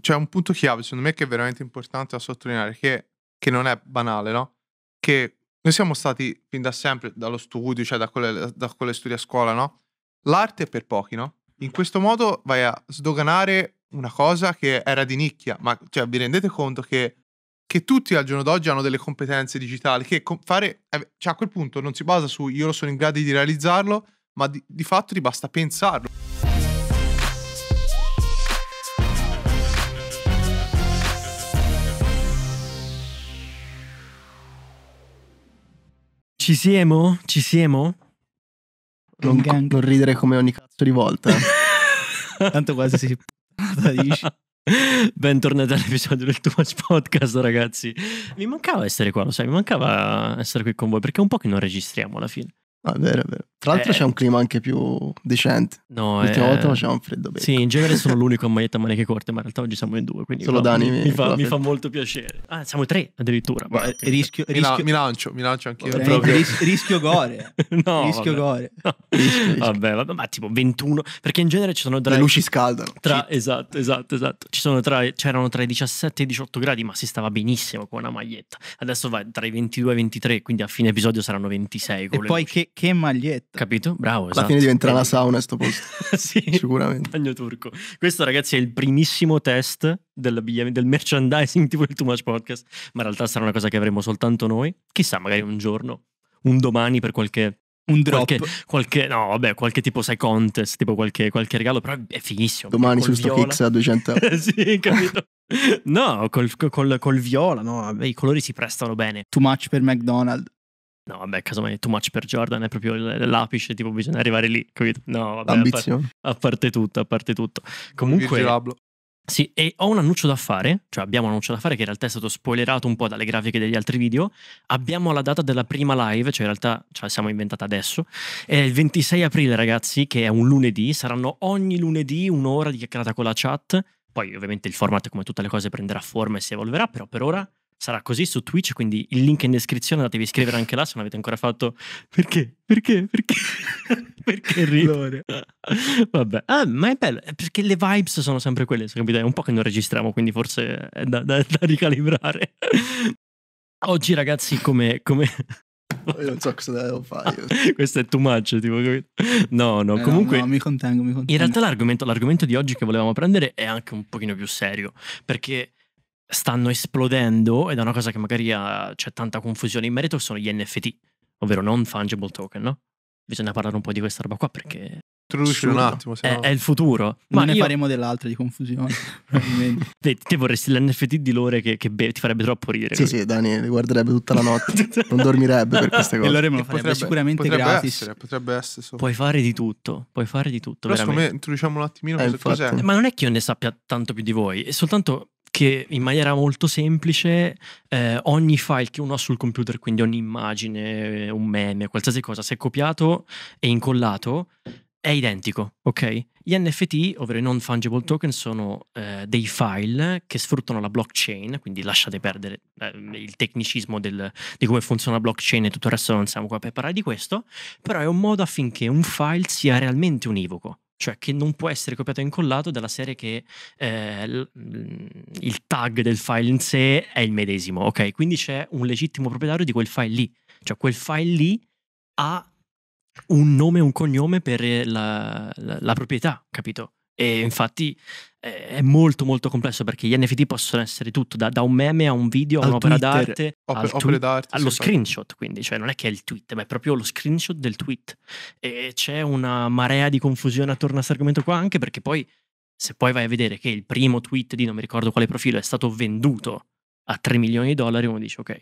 c'è cioè, un punto chiave, secondo me, che è veramente importante da sottolineare, che, che non è banale, no? Che noi siamo stati fin da sempre, dallo studio, cioè da quelle, da quelle studi a scuola, no? L'arte è per pochi, no? In questo modo vai a sdoganare una cosa che era di nicchia, ma cioè, vi rendete conto che, che, tutti al giorno d'oggi hanno delle competenze digitali, che fare, eh, cioè, a quel punto non si basa su io sono in grado di realizzarlo, ma di, di fatto ti basta pensarlo. Ci siamo? Ci siamo? Non, non ridere come ogni cazzo di volta. Tanto quasi si Bentornati all'episodio del Too Much Podcast, ragazzi. Mi mancava essere qua, lo sai, mi mancava essere qui con voi perché è un po' che non registriamo alla fine. Ah, vero, vero. Tra l'altro eh, c'è un clima anche più decente. No, L'ultima eh, volta faceva un freddo bello. Sì, in genere sono l'unico a maglietta a maniche corte, ma in realtà oggi siamo in due, quindi Solo Dani mi, mi, fa, mi fa, molto piacere. Ah, siamo tre addirittura. Beh, rischio, eh, rischio... Mi, la, mi, lancio, mi lancio anch'io. Vabbè, ris- rischio gore. no, rischio vabbè. gore. No. Vabbè, vabbè, ma tipo 21, perché in genere ci sono tra... Le luci scaldano. Tra, esatto, esatto, esatto. Tra, c'erano tra i 17 e i 18 gradi, ma si stava benissimo con una maglietta. Adesso va tra i 22 e i 23, quindi a fine episodio saranno 26. e poi luci. che che maglietta. Capito? Bravo. Alla fine esatto. diventerà la sauna a sto posto. sì, sicuramente. Bagno turco. Questo ragazzi è il primissimo test del, del merchandising tipo il Too Much Podcast, ma in realtà sarà una cosa che avremo soltanto noi. Chissà, magari un giorno, un domani per qualche un drop qualche, qualche, no vabbè qualche tipo sai contest tipo qualche, qualche regalo però è finissimo. domani su sto fix a 200 euro sì capito no col, col, col, viola no vabbè, i colori si prestano bene too much per McDonald's No, vabbè, casomai too much per Jordan è proprio l'apice, tipo bisogna arrivare lì, capito? No, vabbè, Ambizione. A, parte tutto, a parte tutto. Comunque, sì, e ho un annuncio da fare, cioè abbiamo un annuncio da fare che in realtà è stato spoilerato un po' dalle grafiche degli altri video. Abbiamo la data della prima live, cioè in realtà ce la siamo inventata adesso. È il 26 aprile, ragazzi, che è un lunedì. Saranno ogni lunedì un'ora di chiacchierata con la chat. Poi ovviamente il format, come tutte le cose, prenderà forma e si evolverà, però per ora sarà così su Twitch, quindi il link in descrizione, andatevi a iscrivere anche là se non avete ancora fatto. Perché? Perché? Perché? perché ridere? Vabbè, ah, ma è bello, eh, perché le vibes sono sempre quelle, capito? È un po' che non registriamo, quindi forse è da, da, da ricalibrare. Oggi ragazzi, come, come... Io non so cosa devo fare. Questo è too much, tipo, No, no, eh comunque... No, no, mi contengo, mi contengo. In realtà l'argomento, l'argomento, di oggi che volevamo prendere è anche un pochino più serio, perché stanno esplodendo ed è una cosa che magari ha, eh, c'è tanta confusione in merito sono gli NFT, ovvero non fungible token, no? Bisogna parlare un po' di questa roba qua perché Introduci un attimo. È, no. è, il futuro. Ma ne io... faremo dell'altra di confusione. te, te vorresti l'NFT di Lore che, che be- ti farebbe troppo ridere. Sì, così. sì, Dani guarderebbe tutta la notte. non dormirebbe per queste cose. E Lore me lo farebbe potrebbe, sicuramente potrebbe gratis. Essere, potrebbe essere. So. Puoi fare di tutto. Puoi fare di tutto. Però secondo me introduciamo un attimino eh, Ma non è che io ne sappia tanto più di voi. È soltanto che in maniera molto semplice eh, ogni file che uno ha sul computer, quindi ogni immagine, eh, un meme, qualsiasi cosa, se copiato e incollato, è identico, ok? Gli NFT, ovvero i non fungible token, sono eh, dei file che sfruttano la blockchain, quindi lasciate perdere eh, il tecnicismo del, di come funziona la blockchain e tutto il resto, non siamo qua per parlare di questo, però è un modo affinché un file sia realmente univoco, cioè che non può essere copiato e incollato dalla serie che eh, mhmm, il tag del file in sé è il medesimo, ok? Quindi c'è un legittimo proprietario di quel file lì, cioè quel file lì ha un nome e un cognome per la, la, la proprietà, capito? E infatti eh, è molto molto complesso perché gli NFT possono essere tutto, da, da un meme a un video, a un'opera d'arte, opere, opere d'arte, allo screenshot, quindi cioè non è che è il tweet, ma è proprio lo screenshot del tweet. E c'è una marea di confusione attorno a questo argomento qua, anche perché poi se poi vai a vedere che il primo tweet di non mi ricordo quale profilo è stato venduto a 3 milioni di dollari, uno dice ok.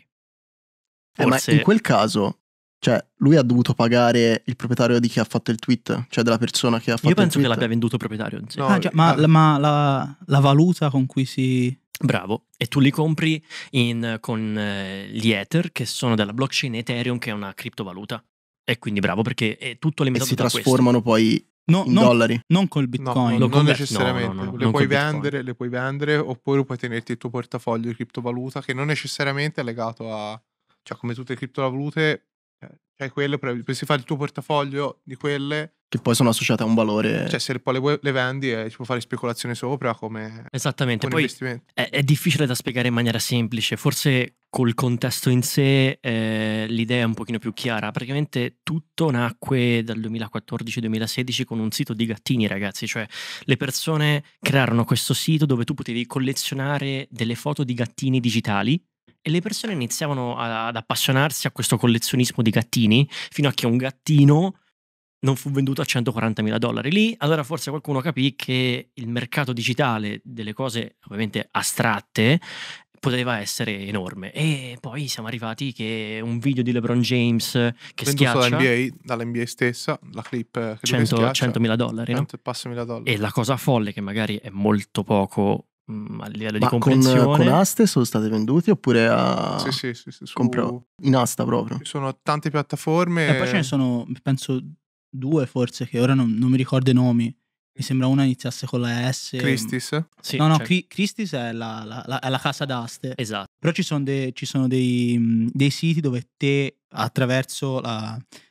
Forse... Eh, ma in quel caso cioè, lui ha dovuto pagare il proprietario di chi ha fatto il tweet, cioè della persona che ha fatto il tweet. Io penso che l'abbia venduto il proprietario. No, ah, già, ma, ah. la, ma la, la valuta con cui si... Bravo, e tu li compri in, con eh, gli Ether che sono della blockchain Ethereum che è una criptovaluta. E quindi bravo perché è tutto limitato e si trasformano poi no, in non, dollari. Non col Bitcoin. No, non necessariamente, no, no, le, puoi vendere, le, puoi vendere, oppure puoi tenerti il tuo portafoglio di criptovaluta che non necessariamente è legato a... cioè come tutte le criptovalute cioè, quelle potresti fare il tuo portafoglio di quelle. Che poi sono associate a un valore. Cioè, se poi le, le vendi e ci può fare speculazione sopra come. Esattamente. Come poi è, è, difficile da spiegare in maniera semplice. Forse col contesto in sé eh, l'idea è un pochino più chiara. Praticamente tutto nacque dal 2014-2016 con un sito di gattini, ragazzi. Cioè, le persone crearono questo sito dove tu potevi collezionare delle foto di gattini digitali e le persone iniziavano ad appassionarsi a questo collezionismo di gattini fino a che un gattino non fu venduto a 140.000 dollari lì, allora forse qualcuno capì che il mercato digitale delle cose ovviamente astratte poteva essere enorme. E poi siamo arrivati che un video di LeBron James che Venduto schiaccia... Dall'NBA, dall'NBA stessa, la clip... 100.000 eh, 100 dollari, 100 no? dollari, E la cosa folle, che magari è molto poco Mm, a livello Ma di comprensione. Con, con aste sono state vendute oppure a... Sì, sì, sì, sì su... compro... in asta proprio. Ci sono tante piattaforme. E poi ce ne sono, penso, due forse, che ora non, non mi ricordo i nomi. Mi sembra una iniziasse con la S. Christis? Sì, no, no, cioè... Christis è la, la, la, è la, casa d'aste. Esatto. Però ci sono, de, ci sono dei, dei, siti dove te, attraverso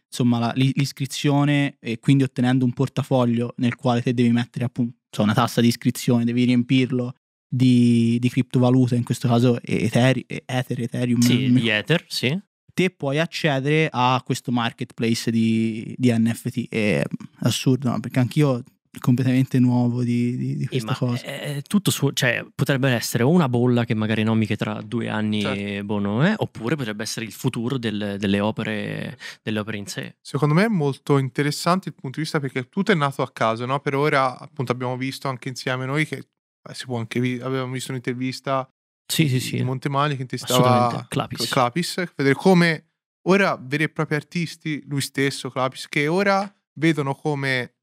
insomma, l'iscrizione e quindi ottenendo un portafoglio nel quale te devi mettere appunto una tassa di iscrizione, devi riempirlo di, di criptovalute, in questo caso Ethereum, Ether Ethereum. Sì, di Ether, sì. Te puoi accedere a questo marketplace di, di NFT. È assurdo, perché anch'io completamente nuovo di, di, di eh, questa eh, cosa. Eh, è tutto su, cioè, potrebbe essere una bolla che magari nomiche tra due anni certo. boh, eh? oppure potrebbe essere il futuro del, delle, opere, delle, opere, in sé. Secondo me è molto interessante il punto di vista perché tutto è nato a caso, no? per ora appunto abbiamo visto anche insieme noi che eh, si può anche vi- avevamo visto un'intervista sì, di, sì, sì. di Montemagno che intervistava Clapis. Clapis, vedere come ora veri e propri artisti, lui stesso Clapis, che ora vedono come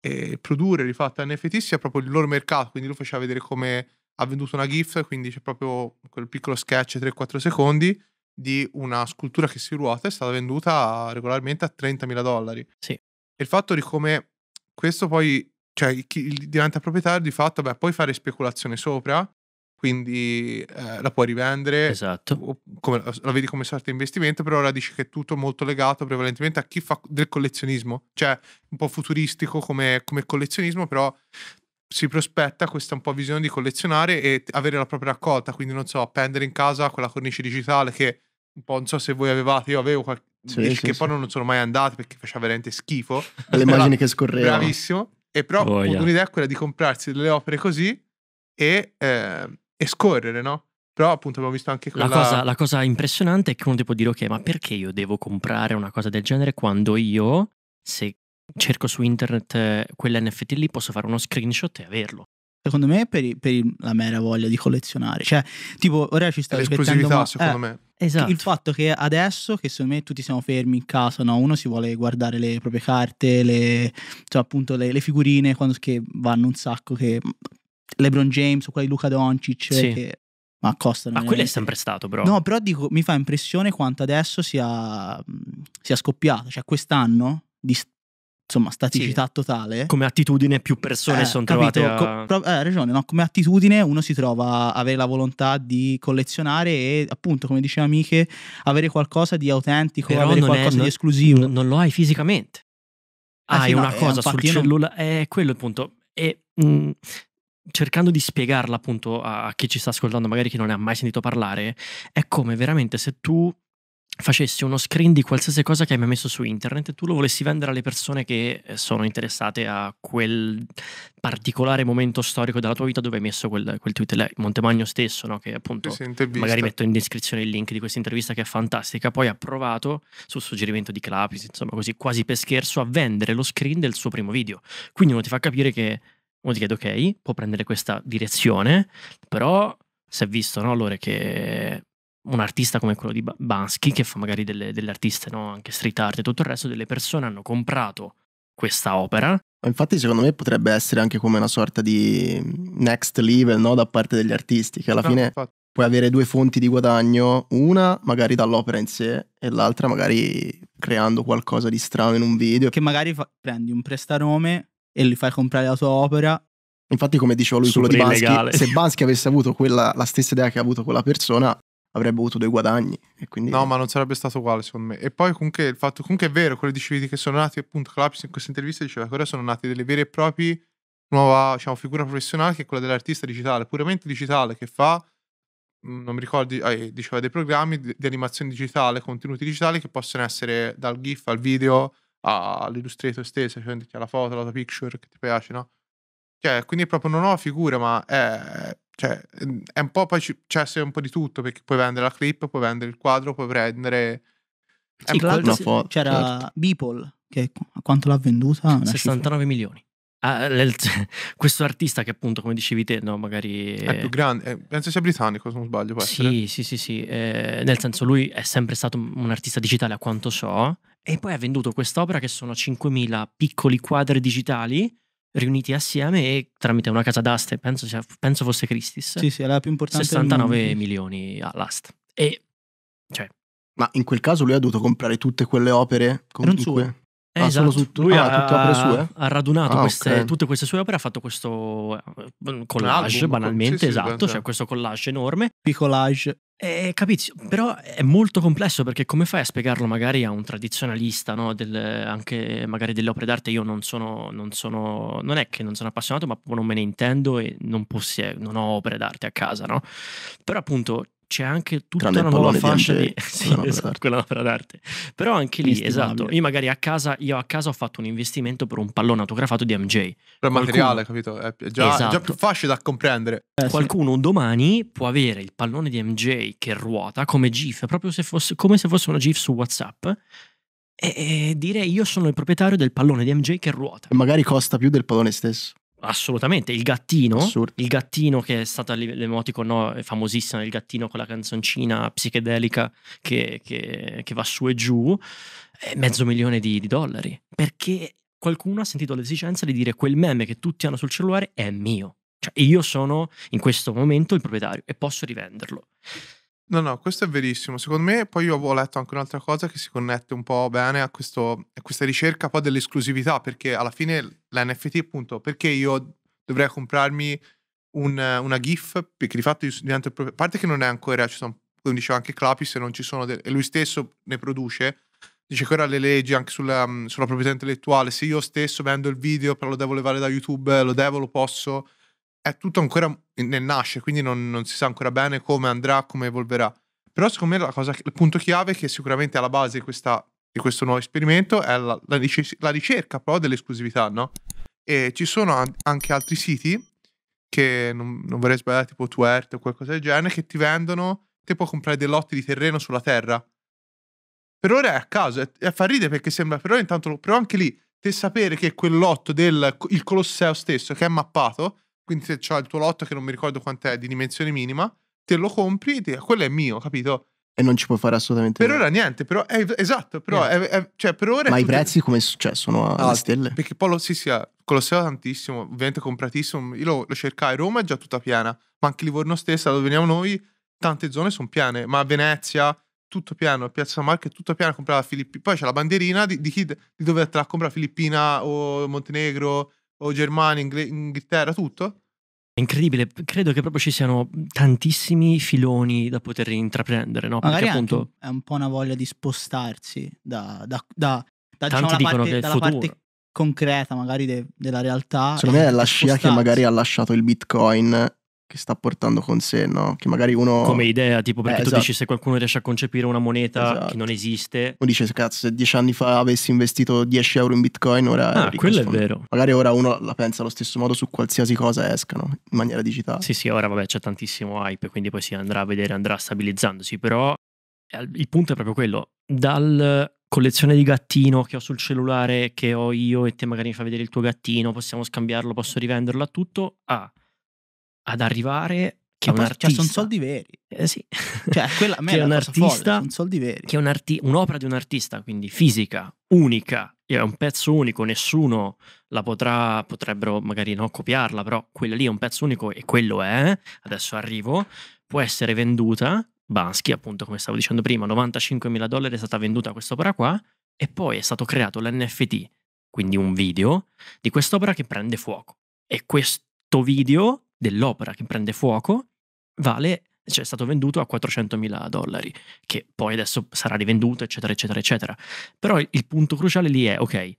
eh, produrre rifatta NFT sia proprio il loro mercato, quindi lui faceva vedere come ha venduto una GIF quindi c'è proprio quel piccolo sketch 3-4 secondi di una scultura che si ruota è stata venduta regolarmente a 30.000 dollari. Sì. E il fatto di come questo poi cioè chi diventa proprietario di fatto, beh, puoi fare speculazione sopra, quindi eh, la puoi rivendere. Esatto. Come, la vedi come sorta di investimento, però ora dici che è tutto molto legato prevalentemente a chi fa del collezionismo, cioè un po' futuristico come, come collezionismo, però si prospetta questa un po' visione di collezionare e avere la propria raccolta, quindi non so, appendere in casa quella cornice digitale che un po' non so se voi avevate, io avevo qualche... Sì, sì, che sì. poi non sono mai andate perché faceva veramente schifo. Le immagini che scorrevano. Bravissimo e però oh, un'idea è quella di comprarsi delle opere così e, eh, e scorrere, no? Però appunto abbiamo visto anche quella... La cosa, la cosa impressionante è che uno ti può dire ok, ma perché io devo comprare una cosa del genere quando io, se cerco su internet eh, quell'NFT lì, posso fare uno screenshot e averlo? Secondo me per, per la mera voglia di collezionare. Cioè, tipo, ora ci sta riflettendo... L'esclusività, ma... secondo eh. me Esatto. Il fatto che adesso, che secondo me tutti siamo fermi in casa, no? uno si vuole guardare le proprie carte, le, cioè appunto le, le figurine quando, che vanno un sacco, che LeBron James o quelli Luca Doncic, sì. che, ma costano. Ma quello è sempre stato, però. No, però dico, mi fa impressione quanto adesso sia, sia scoppiato. Cioè, quest'anno, di, insomma, staticità sì. totale. Come attitudine più persone eh, sono trovate a... Co- eh, ragione, no? Come attitudine uno si trova a avere la volontà di collezionare e appunto, come diceva Miche, avere qualcosa di autentico, Però avere qualcosa è, di esclusivo. Non, non lo hai fisicamente. Ah, hai sì, una no, eh, cosa sul cellulare, non... è quello il punto. E mh, mm, cercando di spiegarla appunto a, a chi ci sta ascoltando, magari che non ne ha mai sentito parlare, è come veramente se tu facessi uno screen di qualsiasi cosa che hai mai messo su internet e tu lo volessi vendere alle persone che eh, sono interessate a quel particolare momento storico della tua vita dove hai messo quel, quel tweet lei, Montemagno stesso, no? che appunto magari metto in descrizione il link di questa intervista che è fantastica, poi ha provato sul suggerimento di Clapis, insomma così quasi per scherzo, a vendere lo screen del suo primo video. Quindi uno ti fa capire che uno ti chiede ok, può prendere questa direzione, però si è visto no? allora che un artista come quello di Bansky, che fa magari delle, delle artiste, no? anche street art e tutto il resto, delle persone hanno comprato questa opera. Infatti, secondo me potrebbe essere anche come una sorta di next level no? da parte degli artisti, che alla no, fine infatti. puoi avere due fonti di guadagno, una magari dall'opera in sé e l'altra magari creando qualcosa di strano in un video. Che magari fa- prendi un prestanome e gli fai comprare la tua opera Infatti, come diceva lui Super quello di Bansky, se Bansky avesse avuto quella, la stessa idea che ha avuto quella persona, avrebbe avuto dei guadagni. E Quindi... No, ma non sarebbe stato uguale secondo me. E poi comunque il fatto, comunque è vero, quello dicevi che sono nati appunto, Clapis in questa intervista diceva che ora sono nati delle vere e proprie nuova diciamo, figura professionale che è quella dell'artista digitale, puramente digitale, che fa, mm, non mi ricordo, eh, diceva dei programmi di, di, animazione digitale, contenuti digitali che possono essere dal GIF al video all'illustrator stesso, cioè alla foto, alla picture che ti piace, no? Cioè, quindi è proprio una nuova figura, ma è, cioè, ehm, è un po' poi ci, c'è cioè, un po' di tutto, perché puoi vendere la clip, puoi vendere il quadro, puoi prendere... Sì, no, foto, c'era certo. Beeple, che a quanto l'ha venduta? 69 milioni. Ah, eh, questo artista che appunto come dicevi te no, magari è più grande eh, penso sia britannico se non sbaglio sì, sì sì sì eh, nel senso lui è sempre stato un artista digitale a quanto so e poi ha venduto quest'opera che sono 5.000 piccoli quadri digitali riuniti assieme e tramite una casa d'aste, penso, cioè, penso fosse Christis. Sì, sì, era la più importante. 69 milioni all'asta. E, cioè, Ma in quel caso lui ha dovuto comprare tutte quelle opere con non ah, esatto. Su, lui ah, ha, ha, radunato ah, queste, okay. tutte queste sue opere, ha fatto questo eh, collage L'album, banalmente, sì, sì, esatto, cioè questo collage enorme. Picolage. Eh, capito, però è molto complesso perché come fai a spiegarlo magari a un tradizionalista, no? Del, anche magari delle opere d'arte? Io non sono, non sono, non è che non sono appassionato, ma non me ne intendo e non, possè, non ho opere d'arte a casa, no? Però appunto c'è anche tutta Tranne una nuova fascia di, di... sì, quella esatto, opera d'arte. Però anche lì, esatto, io magari a casa, io a casa ho fatto un investimento per un pallone autografato di MJ. Per il materiale, capito? È già, esatto. è già, esatto. più facile da comprendere. Eh, Qualcuno sì. domani può avere il pallone di MJ che ruota come GIF, proprio se fosse, come se fosse una GIF su WhatsApp. E, e dire io sono il proprietario del pallone di MJ che ruota. E magari costa più del pallone stesso. Assolutamente, il gattino, Assurdo. il gattino che è stato l'emoticon no, famosissimo, il gattino con la canzoncina psichedelica che, che, che va su e giù, è mezzo milione di, di dollari, perché qualcuno ha sentito l'esigenza di dire quel meme che tutti hanno sul cellulare è mio, cioè io sono in questo momento il proprietario e posso rivenderlo. No, no, questo è verissimo. Secondo me, poi io avevo letto anche un'altra cosa che si connette un po' bene a, questo, a questa ricerca poi dell'esclusività, perché alla fine l'NFT, appunto, perché io dovrei comprarmi un, una GIF, perché di fatto diventa il proprio... A parte che non è ancora, ci sono, come diceva anche Clapis, non ci sono... Delle, e lui stesso ne produce, dice che ora le leggi anche sulla, sulla proprietà intellettuale, se io stesso vendo il video, però lo devo levare da YouTube, lo devo, lo posso è tutto ancora nel nascere, quindi non, non, si sa ancora bene come andrà, come evolverà. Però secondo me cosa, il punto chiave che sicuramente è alla base di, questa, di questo nuovo esperimento è la, la, la ricerca però dell'esclusività, no? E ci sono anche altri siti che non, non vorrei sbagliare, tipo Tuert o qualcosa del genere, che ti vendono, te puoi comprare dei lotti di terreno sulla terra. Per ora è a caso, è, è a far ridere perché sembra, però intanto, però anche lì, te sapere che quel lotto del il Colosseo stesso, che è mappato, quindi se c'ho il tuo lotto che non mi ricordo quant'è di dimensione minima, te lo compri e ti... quello è mio, capito? E non ci puoi fare assolutamente Per ora niente, però è, esatto, però è, è, cioè per ora... Ma i prezzi tutto... come cioè, sono alle ah, stelle? Perché poi lo, sì, sì, Colosseo tantissimo, ovviamente compratissimo, io lo, lo cercai, Roma è già tutta piena, ma anche Livorno stessa, dove veniamo noi, tante zone sono piene, ma Venezia, tutto piano, Piazza Marca Marco è tutto piano, la Filippina, poi c'è la bandierina di, di chi di dove te la compra Filippina o Montenegro o Germania, Inghilterra, tutto incredibile, credo che proprio ci siano tantissimi filoni da poter intraprendere, no? Magari Perché appunto... È un po' una voglia di spostarsi da, da, da, da diciamo, parte, dalla futuro. parte concreta magari de, della realtà. Secondo me è la scia che magari ha lasciato il bitcoin che sta portando con sé, no? Che magari uno... Come idea, tipo perché eh, tu esatto. dici se qualcuno riesce a concepire una moneta esatto. che non esiste... Uno dice, cazzo, se dieci anni fa avessi investito 10 euro in bitcoin, ora... Ah, quello è vero. Magari ora uno la pensa allo stesso modo su qualsiasi cosa escano, in maniera digitale. Sì, sì, ora vabbè c'è tantissimo hype, quindi poi si andrà a vedere, andrà stabilizzandosi, però il punto è proprio quello. Dal collezione di gattino che ho sul cellulare, che ho io e te magari mi fa vedere il tuo gattino, possiamo scambiarlo, posso rivenderlo a tutto, a... Ah, ad arrivare che poi, cioè, sono soldi veri. Eh, sì. Cioè, quella a me è, è un artista, sono soldi veri. Che è un arti- un'opera di un artista, quindi fisica, unica, è un pezzo unico, nessuno la potrà, potrebbero magari no, copiarla, però quella lì è un pezzo unico e quello è, adesso arrivo, può essere venduta, Bansky appunto come stavo dicendo prima, 95 mila dollari è stata venduta quest'opera qua e poi è stato creato l'NFT, quindi un video di quest'opera che prende fuoco. E questo video dell'opera che prende fuoco vale, cioè è stato venduto a 400.000 dollari, che poi adesso sarà rivenduto, eccetera, eccetera, eccetera. Però il punto cruciale lì è, ok,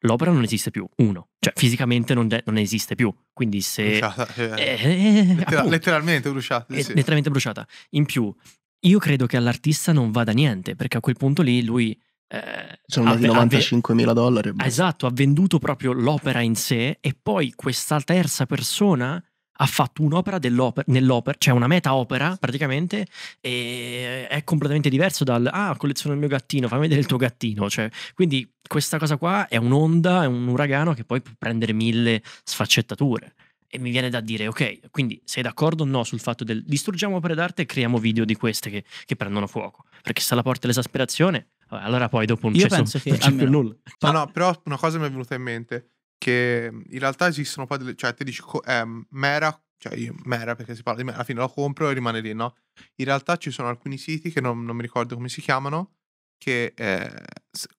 l'opera non esiste più, uno, cioè fisicamente non, de- non esiste più, quindi se... Bruciata, cioè, eh, eh, lettera- eh, letteralmente bruciata. Eh, sì. Letteralmente bruciata. In più, io credo che all'artista non vada niente, perché a quel punto lì lui... Eh, Sono andati 95 mila dollari. Esatto, ha venduto proprio l'opera in sé e poi questa terza persona ha fatto un'opera nell'opera, cioè una meta opera praticamente, e è completamente diverso dal ah, colleziono il mio gattino, fammi vedere il tuo gattino. Cioè, quindi questa cosa qua è un'onda, è un uragano che poi può prendere mille sfaccettature. E mi viene da dire, ok, quindi sei d'accordo o no sul fatto del distruggiamo opere d'arte e creiamo video di queste che, che prendono fuoco? Perché se la porta dell'esasperazione, allora poi dopo non Io c'è, penso so, che, non c'è almeno, più nulla. No, no, però una cosa mi è venuta in mente che mhmm, in realtà esistono poi delle, cioè ti dici eh, Mera, cioè io, Mera perché si parla di Mera, alla fine lo compro e rimane lì, no? In realtà ci sono alcuni siti che non, non mi ricordo come si chiamano, che eh,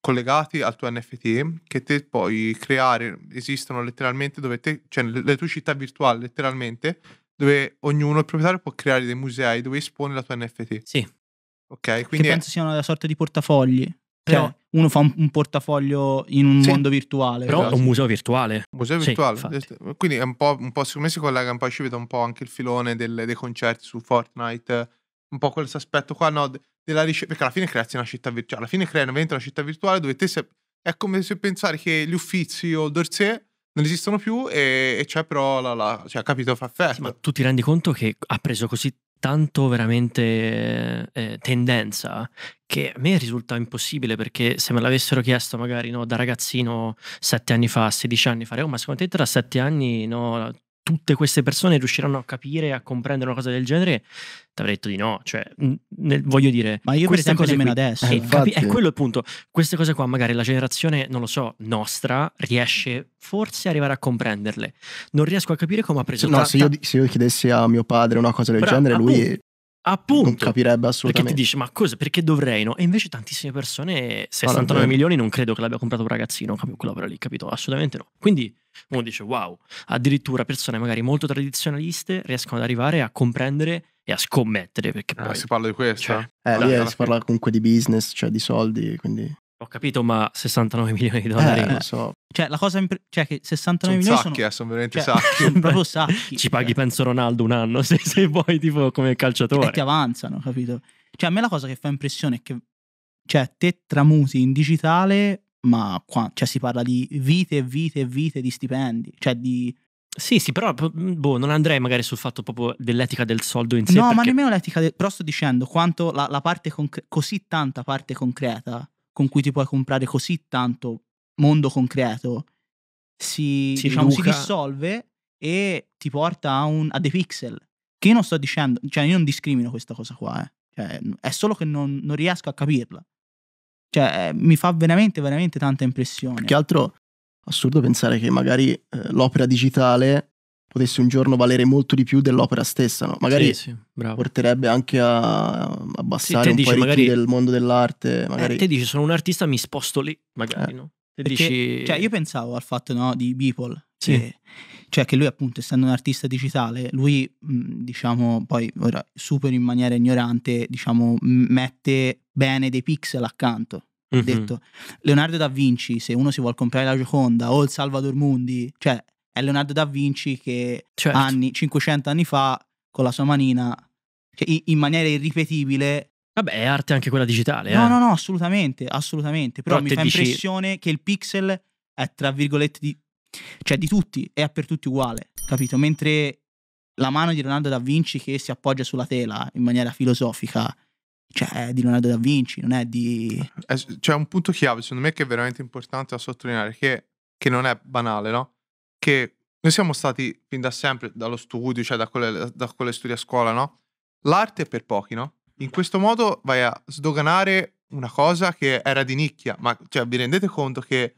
collegati al tuo NFT, che te puoi creare, esistono letteralmente dove te, cioè le, le tue città virtuali letteralmente, dove ognuno, il proprietario può creare dei musei dove espone la tua NFT. Sì. Ok, quindi... Che penso siano una sorta di portafogli. Però cioè, uno fa un, un, portafoglio in un sì, mondo virtuale. Però è un museo virtuale. Un museo virtuale. Sì, Quindi un po', un po', secondo me si collega un po', ci vedo un po' anche il filone del, dei concerti su Fortnite, un po' questo aspetto qua, no? Della ricerca, perché alla fine creazzi una città virtuale, cioè, alla fine creano una città virtuale dove te sei... È come se pensare che gli uffizi o Dorsè non esistono più e, e c'è però la, la cioè, capito fa festa. Sì, ma tu ti rendi conto che ha preso così tanto veramente eh, eh, tendenza che a me risulta impossibile perché se me l'avessero chiesto magari no, da ragazzino sette anni fa, 16 anni fa, eh, oh, ma secondo te tra sette anni no, tutte queste persone riusciranno a capire, e a comprendere una cosa del genere? Ti avrei detto di no, cioè, nel, voglio dire... Ma io per esempio nemmeno adesso. Eh, capi- è quello il punto, queste cose qua magari la generazione, non lo so, nostra, riesce forse a arrivare a comprenderle. Non riesco a capire come ha preso... No, ta- se, io, se io chiedessi a mio padre una cosa del Però, genere, lui... Appunto, Appunto. Non capirebbe assolutamente. Perché ti dice, ma cosa, perché dovrei, no? E invece tantissime persone, 69 cioè milioni, non credo che l'abbia comprato un ragazzino, quella lì, capito? Assolutamente no. Quindi uno dice, wow, addirittura persone magari molto tradizionaliste riescono ad arrivare a comprendere e a scommettere. Perché ah, poi, si parla di questo? Cioè, eh, lì si parla comunque di business, cioè di soldi, quindi... Ho capito, ma 69 milioni di dollari. Eh, non eh. so. Cioè, la cosa impre- cioè che 69 sono milioni sacchi, sono... Eh, sono veramente cioè, sacchi. proprio eh. sacchi. Ci paghi, cioè, penso, Ronaldo un anno se, se vuoi, tipo, come calciatore. E ti avanzano, capito? Cioè, a me la cosa che fa impressione è che, cioè, te tramuti in digitale, ma qua, cioè, si parla di vite e vite e vite di stipendi, cioè di... Sì, sì, però boh, non andrei magari sul fatto proprio dell'etica del soldo in sé. No, perché... ma nemmeno l'etica del... Però sto dicendo quanto la, la parte concre- così tanta parte concreta con cui ti puoi comprare così tanto mondo concreto si, si, diciamo, si dissolve e ti porta a, un, a, dei pixel. Che io non sto dicendo, cioè io non discrimino questa cosa qua, eh. cioè, è solo che non, non, riesco a capirla. Cioè, eh, mi fa veramente, veramente tanta impressione. Più che altro assurdo pensare che magari eh, l'opera digitale potesse un giorno valere molto di più dell'opera stessa, no? Magari sì, sì, porterebbe anche a abbassare sì, un dici, po' i magari... del mondo dell'arte. Eh, magari... Eh, te dici, sono un artista, mi sposto lì, magari, eh. no? Perché, dici... Cioè, io pensavo al fatto, no, di Beeple, sì. Che, cioè che lui appunto, essendo un artista digitale, lui, diciamo, poi ora, super in maniera ignorante, diciamo, mette bene dei pixel accanto, mhm. detto. Mm-hmm. Leonardo da Vinci, se uno si vuole comprare la Gioconda o il Salvador Mundi, cioè è Leonardo da Vinci che certo. anni, 500 anni fa con la sua manina, cioè in, in, maniera irripetibile. Vabbè, è arte anche quella digitale. No, eh. no, no, assolutamente, assolutamente. Però, Però mi fa dici... impressione che il pixel è tra virgolette di... Cioè di tutti, è per tutti uguale, capito? Mentre la mano di Leonardo da Vinci che si appoggia sulla tela in maniera filosofica, cioè è di Leonardo da Vinci, non è di... Eh, c'è un punto chiave, secondo me, che è veramente importante da sottolineare, che, che non è banale, no? che noi siamo stati fin da sempre, dallo studio, cioè da quelle, da quelle studi a scuola, no? L'arte è per pochi, no? In questo modo vai a sdoganare una cosa che era di nicchia, ma cioè, vi rendete conto che,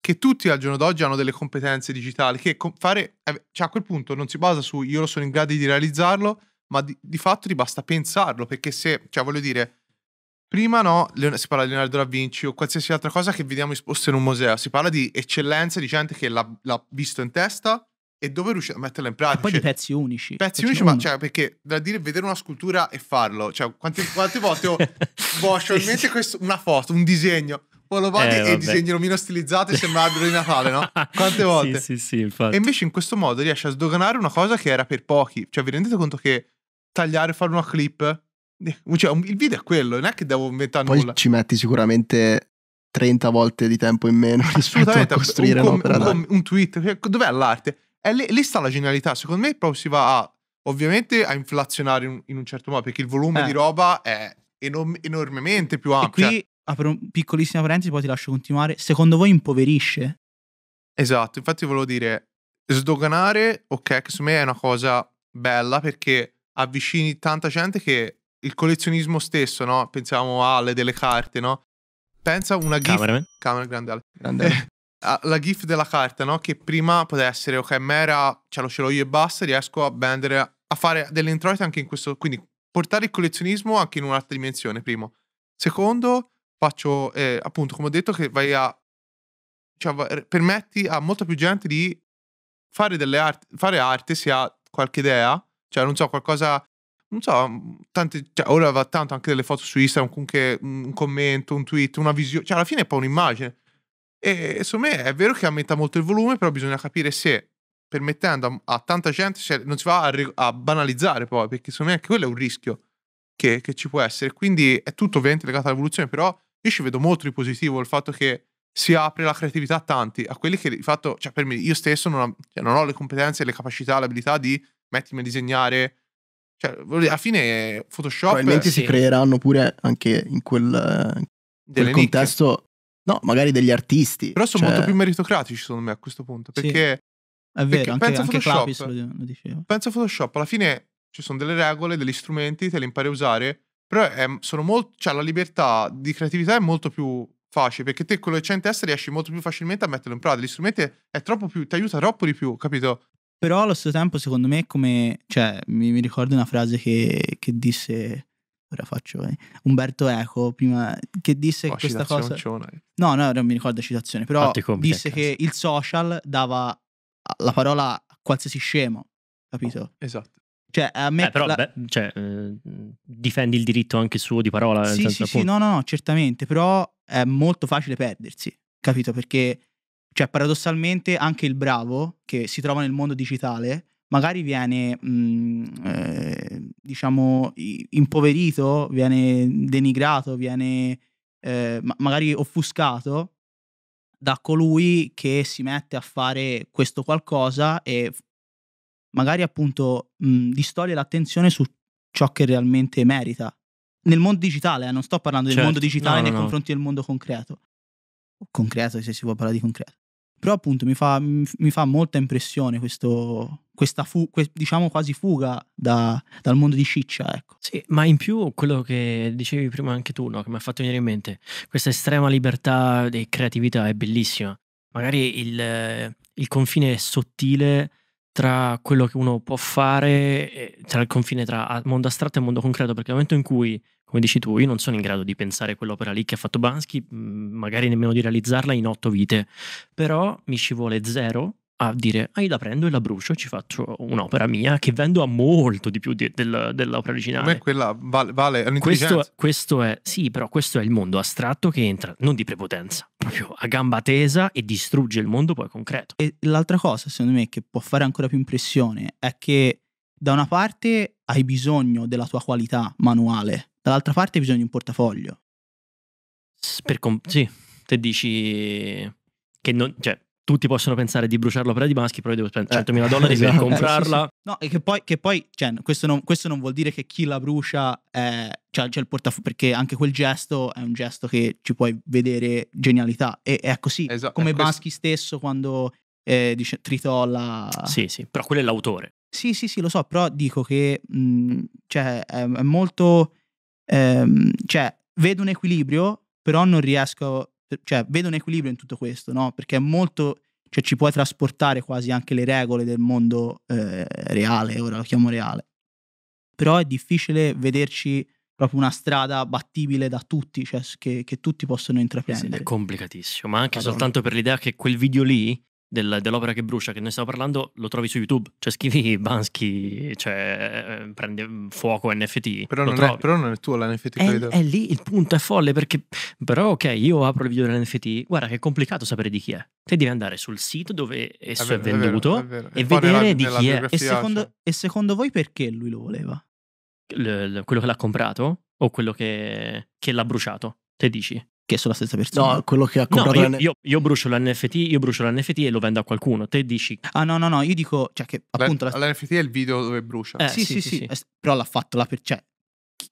che, tutti al giorno d'oggi hanno delle competenze digitali, che fare, eh, cioè a quel punto non si basa su io lo sono in grado di realizzarlo, ma di, di fatto ti basta pensarlo, perché se, cioè voglio dire, Prima no, si parla di Leonardo da Vinci o qualsiasi altra cosa che vediamo esposta in un museo, si parla di eccellenza, di gente che l'ha, l'ha visto in testa e dove riuscire a metterla in pratica. E poi cioè, di pezzi unici. Pezzi, pezzi unici, unici, ma cioè, perché da dire vedere una scultura e farlo, cioè, quante, quante volte ho boscio in mente questo, una foto, un disegno. Poi lo vado eh, e vabbè. disegni l'omino stilizzato e sembra albero di Natale, no? Quante volte? sì, sì, sì, infatti. E invece in questo modo riesce a sdoganare una cosa che era per pochi. Cioè, vi rendete conto che tagliare, e fare una clip Cioè, il video è quello, non è che devo inventare Poi nulla. ci metti sicuramente 30 volte di tempo in meno rispetto a costruire un, com- un, un tweet. Dov'è l'arte? È lì, lì, sta la genialità. Secondo me proprio si va a, ovviamente a inflazionare in, in un certo modo, perché il volume eh. di roba è enorm- enormemente più ampio. E qui apro un piccolissima parentesi, poi ti lascio continuare. Secondo voi impoverisce? Esatto, infatti volevo dire, sdoganare, ok, che secondo me è una cosa bella perché avvicini tanta gente che il collezionismo stesso, no? Pensiamo alle delle carte, no? Pensa una GIF... Camera, grande, grande. Eh, la GIF della carta, no? Che prima poteva essere, ok, mera, ce lo ce l'ho io e basta, riesco a vendere, a fare delle introiti anche in questo... Quindi portare il collezionismo anche in un'altra dimensione, primo. Secondo, faccio, eh, appunto, come ho detto, che vai a... Cioè, permetti a molta più gente di fare delle arti, fare arte se ha qualche idea, cioè non so, qualcosa non so, mm, tanti, cioè, ora va tanto anche delle foto su Instagram, comunque mm, un commento, un tweet, una visione, cioè alla fine è poi un'immagine. E secondo me è vero che aumenta molto il volume, però bisogna capire se permettendo a, a tanta gente, cioè, non si va a, a, banalizzare poi, perché secondo me anche quello è un rischio che, che ci può essere. Quindi è tutto ovviamente legato all'evoluzione, però io ci vedo molto di positivo il fatto che si apre la creatività a tanti, a quelli che di fatto, cioè per me, io stesso non ho, cioè, non ho le competenze, le capacità, l'abilità di mettermi a disegnare, cioè, alla fine Photoshop... Probabilmente sì. si creeranno pure anche in quel, eh, quel contesto... Nicchie. No, magari degli artisti. Però sono cioè... molto più meritocratici, secondo me, a questo punto. Perché... Sì. È vero, anche, penso anche Photoshop, lo, lo diceva. Penso a Photoshop, alla fine ci sono delle regole, degli strumenti, te li impari a usare, però è, sono molto, cioè, la libertà di creatività è molto più facile, perché te quello che c'è in testa riesci molto più facilmente a metterlo in pratica. Gli strumenti è troppo più, ti aiuta troppo di più, capito? Però allo stesso tempo, secondo me, come. Cioè, mi, mi ricordo una frase che, che disse. Ora faccio eh, Umberto Eco prima che disse oh, che questa cosa. No, no, non mi ricordo la citazione, però disse che il social dava la parola a qualsiasi scemo, capito? Oh, esatto. Cioè, a me eh, però, la... beh, cioè, eh, difendi il diritto anche suo di parola. Sì, sì, sì, no, no, no, certamente, però è molto facile perdersi, capito? Perché cioè, paradossalmente, anche il bravo che si trova nel mondo digitale magari viene, mh, mm, eh, diciamo, impoverito, viene denigrato, viene eh, ma- magari offuscato da colui che si mette a fare questo qualcosa e magari appunto mh, mm, distoglie l'attenzione su ciò che realmente merita. Nel mondo digitale, eh, non sto parlando del certo. mondo digitale no, no, nei no. confronti del mondo concreto concreto, se si può parlare di concreto. Però appunto mi fa, mi fa molta impressione questo, questa fu, diciamo quasi fuga da, dal mondo di ciccia. Ecco. Sì, ma in più quello che dicevi prima anche tu, no, che mi ha fatto venire in mente, questa estrema libertà e creatività è bellissima. Magari il, il confine sottile tra quello che uno può fare, tra il confine tra mondo astratto e mondo concreto, perché nel momento in cui, come dici tu, io non sono in grado di pensare quell'opera lì che ha fatto Bansky, magari nemmeno di realizzarla in otto vite, però mi ci vuole zero a dire ah io la prendo e la brucio ci faccio un'opera mia che vendo a molto di più di, del, dell'opera originale ma è quella vale, vale questo, questo, è sì però questo è il mondo astratto che entra non di prepotenza proprio a gamba tesa e distrugge il mondo poi concreto e l'altra cosa secondo me che può fare ancora più impressione è che da una parte hai bisogno della tua qualità manuale dall'altra parte hai bisogno di un portafoglio per com- sì te dici che non cioè tutti possono pensare di bruciarlo per di maschi, però io devo spendere 100.000 eh, dollari esatto. per comprarla. No, e che poi, che poi cioè, questo, non, questo, non, vuol dire che chi la brucia è, cioè, c'è il portafoglio, perché anche quel gesto è un gesto che ci puoi vedere genialità. E è così, esatto, come Baschi stesso quando eh, dice tritolla. Sì, sì, però quello è l'autore. Sì, sì, sì, lo so, però dico che mh, mm, cioè, è, è molto... Ehm, cioè, vedo un equilibrio, però non riesco cioè, vedo un equilibrio in tutto questo, no? Perché è molto, cioè ci puoi trasportare quasi anche le regole del mondo eh, reale, ora lo chiamo reale. Però è difficile vederci proprio una strada battibile da tutti, cioè che, che tutti possono intraprendere. Sì, è complicatissimo, ma anche Madonna. soltanto per l'idea che quel video lì del, dell'opera che brucia, che noi stiamo parlando, lo trovi su YouTube. Cioè, scrivi Bansky, cioè, eh, prende fuoco NFT. Però non, è, però non, è, tuo l'NFT. È, è lì il punto, è folle perché. Però, ok, io apro il video dell'NFT. Guarda, che è complicato sapere di chi è. Te devi andare sul sito dove esso è, vero, è venduto vero, e, e vedere nella, di chi è. E secondo, cioè. e secondo voi perché lui lo voleva? quello che l'ha comprato o quello che, che l'ha bruciato? Te dici? che sono la stessa persona. No, quello che ha comprato no, io, io, io, brucio l'NFT, io brucio l'NFT e lo vendo a qualcuno. Te dici Ah, no, no, no, io dico cioè che appunto la, la... l'NFT è il video dove brucia. Eh, eh sì, sì, sì, sì, Però l'ha fatto la per... cioè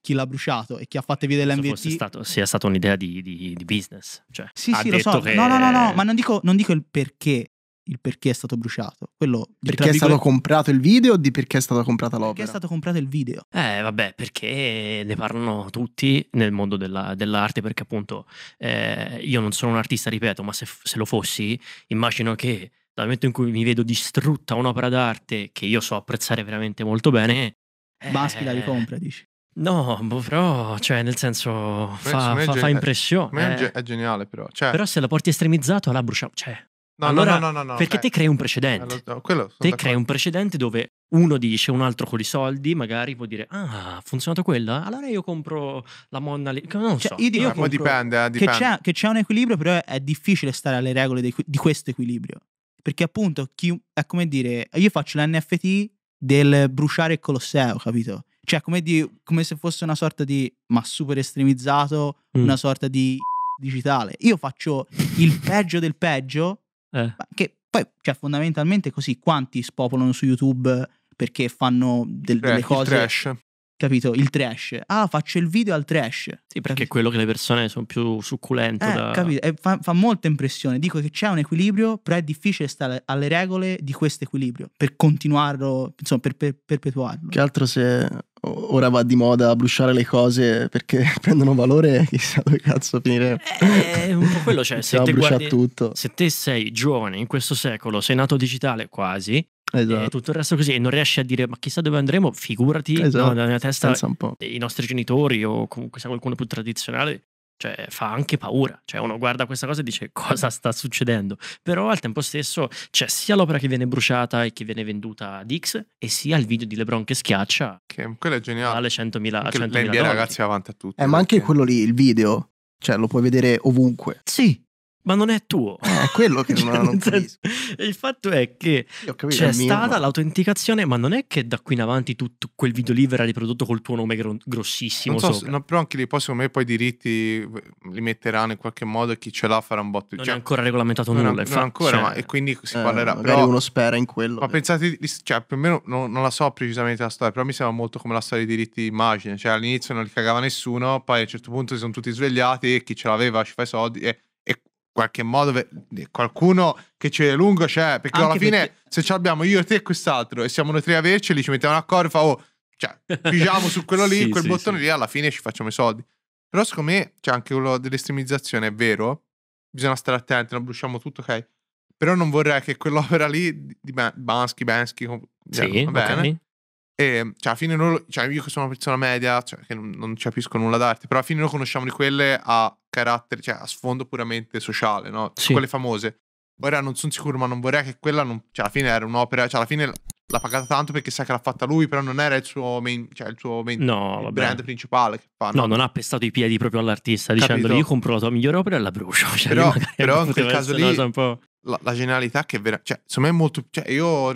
chi l'ha bruciato e chi ha fatto via dell'NFT stato, sia stata un'idea di, di, di business cioè, sì sì lo so no no no, no ma non dico, non dico, il perché il perché è stato bruciato. Quello, perché è stato comprato il video o di perché è stata comprata l'opera? Perché è stato comprato il video? Eh, vabbè, perché ne parlano tutti nel mondo della, dell'arte, perché appunto eh, io non sono un artista, ripeto, ma se, se lo fossi, immagino che dal momento in cui mi vedo distrutta un'opera d'arte che io so apprezzare veramente molto bene... Eh, la ricompra, dici? No, boh, però, cioè, nel senso, fa, fa, fa, impressione. Ma eh. è, geniale, però. Cioè, però se la porti estremizzato, la bruciamo. Cioè, No, allora, no, no, no, no, Perché okay. te crei un precedente. Allora, eh, te crei un precedente dove uno dice, un altro con i soldi, magari può dire, ah, ha funzionato quella? Allora io compro la Monna lì. Non cioè, so. Io dico, eh, compro... dipende, eh, dipende. Che, c'è, che c'è un equilibrio, però è difficile stare alle regole di, di questo equilibrio. Perché appunto, chi, è come dire, io faccio l'NFT del bruciare il Colosseo, capito? Cioè, come, di, come se fosse una sorta di, ma super estremizzato, mm. una sorta di digitale. Io faccio il peggio del peggio eh. Che poi, cioè, fondamentalmente così, quanti spopolano su YouTube perché fanno del, delle eh, cose... Il trash. Capito? Il trash. Ah, faccio il video al trash. Sì, perché è quello che le persone sono più succulente. Eh, da... capito? Fa, fa, molta impressione. Dico che c'è un equilibrio, però è difficile stare alle regole di questo equilibrio per continuarlo, insomma, per, per perpetuarlo. Che altro se ora va di moda bruciare le cose perché prendono valore, chissà dove cazzo finire. È eh, un po' quello, cioè, se, te guardi, tutto. se te sei giovane in questo secolo, sei nato digitale quasi, eh, Esatto. tutto il resto così e non riesci a dire ma chissà dove andremo, figurati esatto. no, nella mia testa i nostri genitori o comunque se qualcuno più tradizionale cioè, fa anche paura, cioè, uno guarda questa cosa e dice cosa sta succedendo, però al tempo stesso c'è sia l'opera che viene bruciata e che viene venduta ad X e sia il video di Lebron che schiaccia, che quello è geniale, vale 100.000, 100.000 ragazzi davanti a tutti. Eh, ma anche quello lì, il video, cioè lo puoi vedere ovunque. Sì, ma non è tuo. Eh, è quello che cioè, non, non senso, Il fatto è che c'è stata mio, l'autenticazione, ma non è che da qui in avanti tutto quel video lì verrà riprodotto col tuo nome gro- grossissimo. So, se, no, però anche lì poi secondo me poi i diritti li metteranno in qualche modo e chi ce l'ha farà un botto. Non cioè, è ancora regolamentato non nulla. È, non ancora, cioè, ma, e quindi si eh, parlerà. Magari però, uno spera in quello. Ma che... Eh. pensate, cioè, per me non, non, la so precisamente la storia, però mi sembra molto come la storia dei diritti di immagine. Cioè all'inizio non li cagava nessuno, poi a un certo punto si sono tutti svegliati e chi ce l'aveva ci fa i soldi. E qualche modo qualcuno che ci è lungo c'è, perché Anche alla fine perché... se abbiamo io, e te e quest'altro e siamo noi tre a averceli, ci mettiamo d'accordo e fa oh, cioè, pigiamo su quello lì, sì, quel sì, bottone sì. lì, alla fine ci facciamo i soldi. Però secondo me, c'è anche quello dell'estremizzazione, è vero, bisogna stare attenti, non bruciamo tutto, ok? Però non vorrei che quell'opera lì di Bansky, Bansky, sì, va bene. Okay. E ehm, cioè, alla fine noi, cioè, io che sono una persona media, cioè, che non, non capisco nulla d'arte, però alla fine noi conosciamo di quelle a carattere, cioè a sfondo puramente sociale, no? Sì. Quelle famose. Ora non sono sicuro, ma non vorrei che quella non... Cioè, alla fine era un'opera, cioè alla fine l'ha pagata tanto perché sa che l'ha fatta lui, però non era il suo main, cioè il suo main, no, il brand principale che fa. No? no, non ha pestato i piedi proprio all'artista dicendo io compro la tua migliore opera e la brucio. Cioè, però, però in quel caso lì la, la, genialità che è vera, cioè, secondo me è molto, cioè io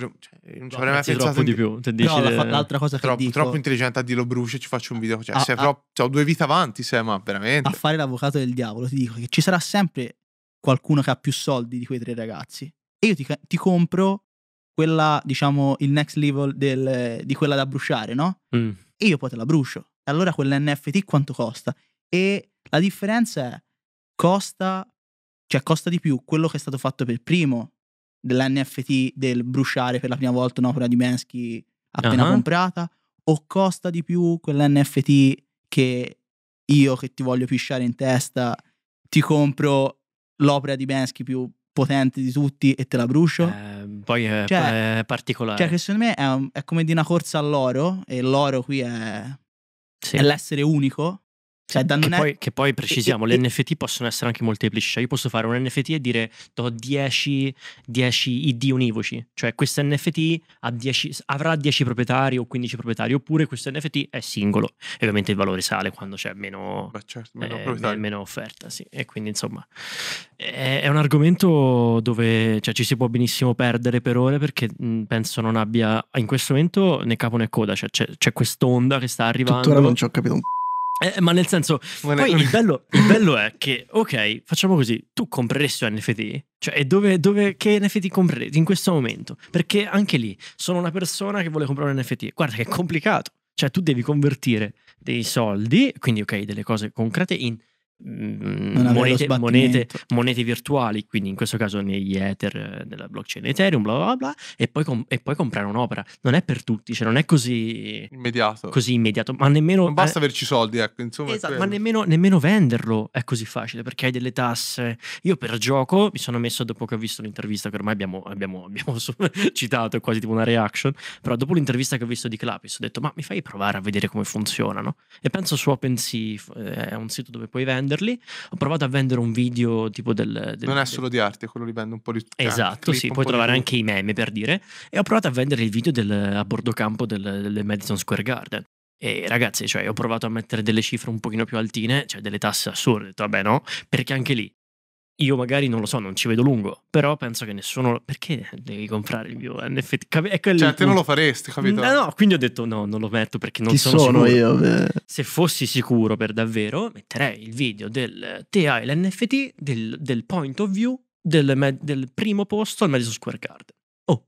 non ci avrei mai pensato. di più. Te dici la eh, l'altra cosa che troppo, dico... troppo intelligente a dirlo brucio ci faccio un video. Cioè, a, a, troppo, ho due vite avanti, se, ma veramente. A fare l'avvocato del diavolo, ti dico che ci sarà sempre qualcuno che ha più soldi di quei tre ragazzi. E io ti, ti compro quella, diciamo, il next level del, di quella da bruciare, no? Mm. E io poi te la brucio. Allora quell'NFT quanto costa? E la differenza è costa, cioè costa di più quello che è stato fatto per primo dell'NFT del bruciare per la prima volta un'opera di Mensky appena uh-huh. comprata o costa di più quell'NFT che io che ti voglio pisciare in testa ti compro l'opera di Mensky più potente di tutti e te la brucio eh, poi è, cioè, è, particolare cioè che secondo me è, è, come di una corsa all'oro e l'oro qui è, sì. è l'essere unico cioè, che, net... poi, che, poi, precisiamo, e, le e... NFT possono essere anche molteplici. Cioè, io posso fare un NFT e dire ho 10, 10 ID univoci. Cioè, questo NFT 10, avrà 10 proprietari o 15 proprietari, oppure questo NFT è singolo. E ovviamente il valore sale quando c'è meno, certo, meno, eh, meno offerta. Sì. E quindi, insomma, è, è un argomento dove cioè, ci si può benissimo perdere per ore perché mh, penso non abbia in questo momento né capo né coda. Cioè, c'è, c'è quest'onda che sta arrivando. Tuttora non ci ho capito un eh, ma nel senso, ma ne... il bello, il bello, è che, ok, facciamo così, tu compreresti un NFT? Cioè, dove, dove, che NFT compreresti in questo momento? Perché anche lì, sono una persona che vuole comprare un NFT. Guarda che è complicato. Cioè, tu devi convertire dei soldi, quindi ok, delle cose concrete, in Monete, monete, monete, virtuali, quindi in questo caso negli Ether eh, della blockchain Ethereum, bla bla bla, e poi, com- e poi comprare un'opera. Non è per tutti, cioè non è così immediato, così immediato ma nemmeno. Non basta eh, averci soldi, ecco, insomma. Esatto, ma nemmeno, nemmeno, venderlo è così facile perché hai delle tasse. Io per gioco mi sono messo dopo che ho visto l'intervista, che ormai abbiamo, abbiamo, abbiamo citato, è quasi tipo una reaction, però dopo l'intervista che ho visto di Clapis ho detto, ma mi fai provare a vedere come funzionano? E penso su OpenSea, eh, è un sito dove puoi vendere venderli. Ho provato a vendere un video tipo del... del non è solo di arte, quello li vendo un po' di... tutto. Esatto, eh, sì, puoi trovare anche i meme per dire. E ho provato a vendere il video del, a bordo campo del, del Madison Square Garden. E ragazzi, cioè, ho provato a mettere delle cifre un pochino più altine, cioè delle tasse assurde, ho detto, vabbè no, perché anche lì io magari non lo so, non ci vedo lungo, però penso che nessuno... Perché devi comprare il mio NFT? Cap- è ecco cioè, te non lo faresti, capito? No, no, quindi ho detto no, non lo metto perché non Chi sono, sono Io, beh. Se fossi sicuro per davvero, metterei il video del te hai l'NFT, del, del point of view del, del primo posto al Madison Square Garden. Oh,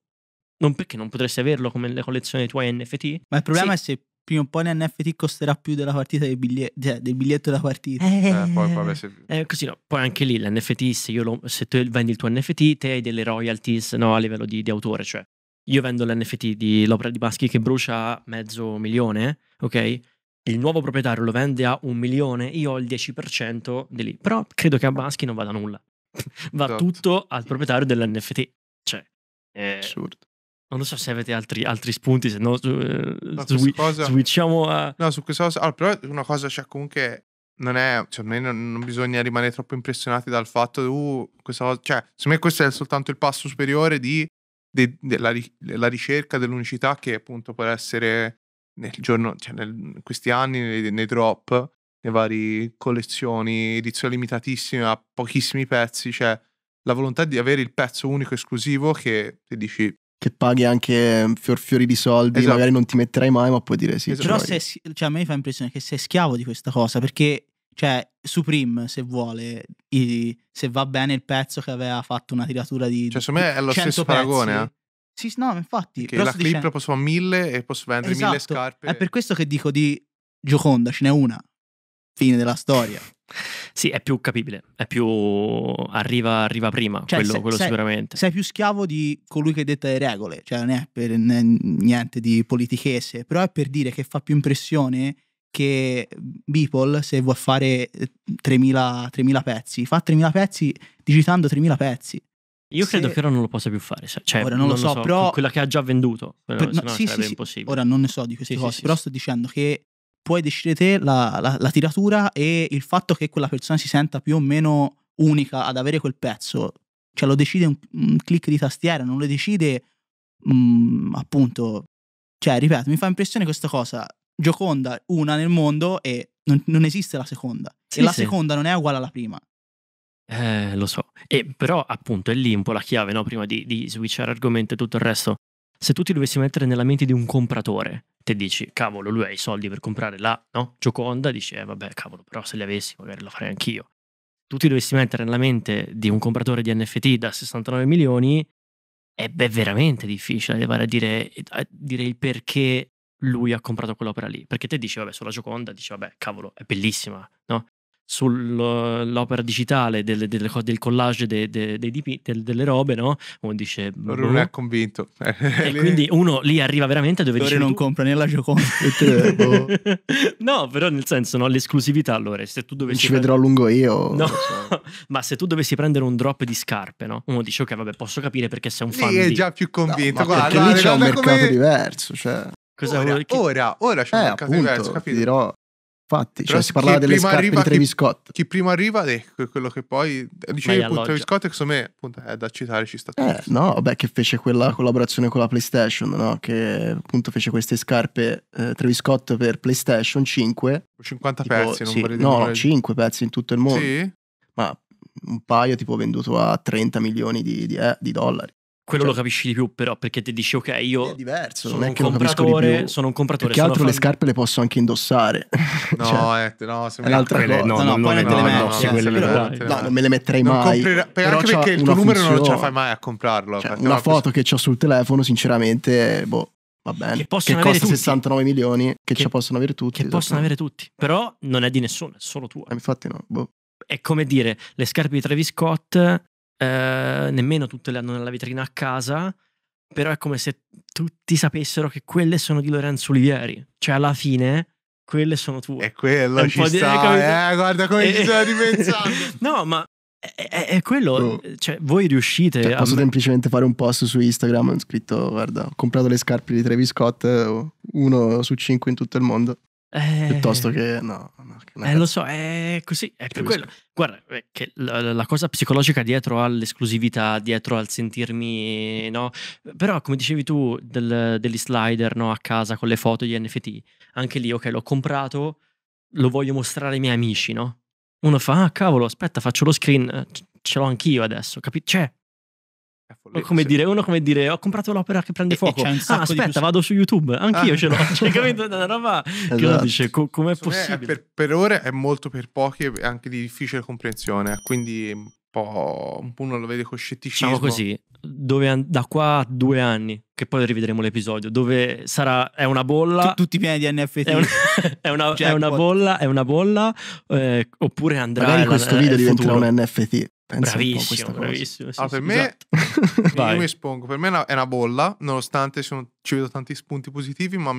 non perché non potresti averlo come le collezioni dei tuoi NFT? Ma il problema sì. è se prima o poi l'NFT costerà più della partita del, bigliet- cioè, del biglietto della partita. Eh, eh, poi, vabbè, se... eh, così, no. poi anche lì l'NFT, se, lo, se, tu vendi il tuo NFT, te hai delle royalties no, a livello di, di, autore, cioè io vendo l'NFT di l'opera di Baschi che brucia mezzo milione, ok? Il nuovo proprietario lo vende a un milione, io ho il 10% di lì, però credo che a Baschi non vada nulla, va esatto. tutto al proprietario dell'NFT, cioè... è eh, Assurdo. Non so se avete altri, altri spunti, se no, su, eh, no cosa, switchiamo a... No, su questa cosa... Allora, però una cosa, cioè, comunque non è... Cioè, non, non bisogna rimanere troppo impressionati dal fatto... Uh, questa cosa... Cioè, secondo me questo è soltanto il passo superiore di, di, della, della ricerca dell'unicità che appunto può essere nel giorno, cioè nel, in questi anni nei, nei drop, nelle varie collezioni, edizioni limitatissime a pochissimi pezzi, cioè la volontà di avere il pezzo unico esclusivo che ti dici che paghi anche mm, fior fiori di soldi, esatto. magari non ti metterai mai, ma puoi dire sì. Esatto. Però se, cioè, a me fa impressione che sei schiavo di questa cosa, perché cioè, Supreme, se vuole, i, se va bene il pezzo che aveva fatto una tiratura di Cioè, secondo me è lo stesso paragone, eh? Sì, no, infatti. Che la clip dicendo... posso fare mille e posso vendere esatto. mille scarpe. È per questo che dico di Gioconda, ce n'è una fine della storia. Sì, è più capibile, è più arriva, arriva prima, cioè, quello, se, quello sei, sicuramente. Sei più schiavo di colui che detta le regole, cioè non è per niente di politichese, però è per dire che fa più impressione che Beeple, se vuoi fare 3000, eh, 3000 pezzi, fa 3000 pezzi digitando 3000 pezzi. Io credo se... che ora non lo possa più fare. Cioè, ora non, non lo so, lo so però. Quella che ha già venduto. Per, no, sì, sì, impossibile. Ora non ne so di queste sì, cose, sì, però sto dicendo che puoi decidere te la, la, la, tiratura e il fatto che quella persona si senta più o meno unica ad avere quel pezzo, cioè lo decide un, un clic di tastiera, non lo decide mh, mm, appunto, cioè ripeto, mi fa impressione questa cosa, Gioconda una nel mondo e non, non esiste la seconda, sì, e la seconda non è uguale alla prima. Eh, lo so, e, però appunto è lì un po' la chiave, no? prima di, di switchare argomento e tutto il resto, se tu ti dovessi mettere nella mente di un compratore, te dici, cavolo, lui ha i soldi per comprare la no? Gioconda, dici, eh vabbè, cavolo, però se li avessi magari lo farei anch'io. Tu ti dovessi mettere nella mente di un compratore di NFT da 69 milioni, è beh, veramente difficile arrivare a dire, a dire il perché lui ha comprato quell'opera lì. Perché te dici, vabbè, sulla Gioconda, dici, vabbè, cavolo, è bellissima, no? sull'opera digitale del, del, del collage de, de, de dip- delle robe, no? Uno dice... Boh. Non è convinto. e quindi uno lì arriva veramente dove dice... non tu... compra né la Gioconda. Boh. no, però nel senso, no? l'esclusività allora, se tu dovessi... Ci prendere... vedrò a lungo io. No, so. ma se tu dovessi prendere un drop di scarpe, no? Uno dice, ok, vabbè, posso capire perché sei un fan lì è già più convinto. No, guarda, guarda, lì c'è un mercato come... diverso, cioè... ora, ora, ora c'è eh, un mercato appunto, diverso, capito? Dirò... Infatti, cioè, si parlava delle scarpe arriva, di Travis chi, Scott. Chi prima arriva è eh, quello che poi eh, dicevi appunto Travis Scott, che secondo me appunto, è da citare ci sta. Eh, no, beh, che fece quella collaborazione con la PlayStation, no? Che appunto fece queste scarpe eh, Travis Scott per PlayStation 5. 50 tipo, pezzi, non sì, vorrei dire. No, 5 pezzi in tutto il mondo. Sì. Ma un paio tipo venduto a 30 milioni di, di, eh, di dollari quello cioè, lo capisci di più, però, perché ti dici, ok, io è diverso, sono, un compratore, sono un compratore. Che altro fan... le scarpe le posso anche indossare. No, cioè, eh, no, se è un'altra cosa. Le, no, no, no, non, le, no, le no, sì, no, non me le metterei mai. Comprirà, anche perché il tuo numero non ce la fai mai a comprarlo. Cioè, una foto che ho sul telefono, sinceramente, boh. Va bene, che, costa 69 milioni, che, che ce possono avere tutti. Che possono esatto. avere tutti, però non è di nessuno, è solo tuo. Eh, infatti no, boh è come dire le scarpe di Travis Scott eh, nemmeno tutte le hanno nella vetrina a casa, però è come se tutti sapessero che quelle sono di Lorenzo Olivieri. Cioè, alla fine, quelle sono tue. E quello ci sta, di... eh, guarda come ci eh, sta ripensando. no, ma è, è, quello, no. Oh. Eh, cioè, voi riuscite cioè, a... semplicemente fare un post su Instagram, ho scritto, guarda, ho comprato le scarpe di Travis Scott, uno su cinque in tutto il mondo. Eh, piuttosto che no, no eh, lo so, è così, è per quello. Guarda, eh, che la, la, cosa psicologica dietro all'esclusività, dietro al sentirmi, no? Però, come dicevi tu, del, degli slider no? a casa con le foto di NFT, anche lì, ok, l'ho comprato, lo voglio mostrare ai miei amici, no? Uno fa, ah, cavolo, aspetta, faccio lo screen, eh, ce l'ho anch'io adesso, capisci? Cioè, ma come dire, uno come dire, ho comprato l'opera che prende e, fuoco. E ah, aspetta, più... vado su YouTube, anch'io ah. ce l'ho. Cioè, capito? Una roba che uno esatto. dice, co- com'è Secondo possibile? Per, per ore è molto per pochi e anche di difficile comprensione, quindi un po', un po uno lo vede con scetticismo. Diciamo così, dove, da qua a due anni, che poi rivedremo l'episodio, dove sarà, è una bolla... tutti pieni di NFT. È, un, è, una, è una, bolla, è una bolla, eh, oppure andrà... Magari questo eh, video diventerà un NFT. Pensa bravissimo, bravissimo. Sì, ah, sì, per me, esatto. io mi espongo, per me è una, è una bolla, nonostante sono, ci vedo tanti spunti positivi, ma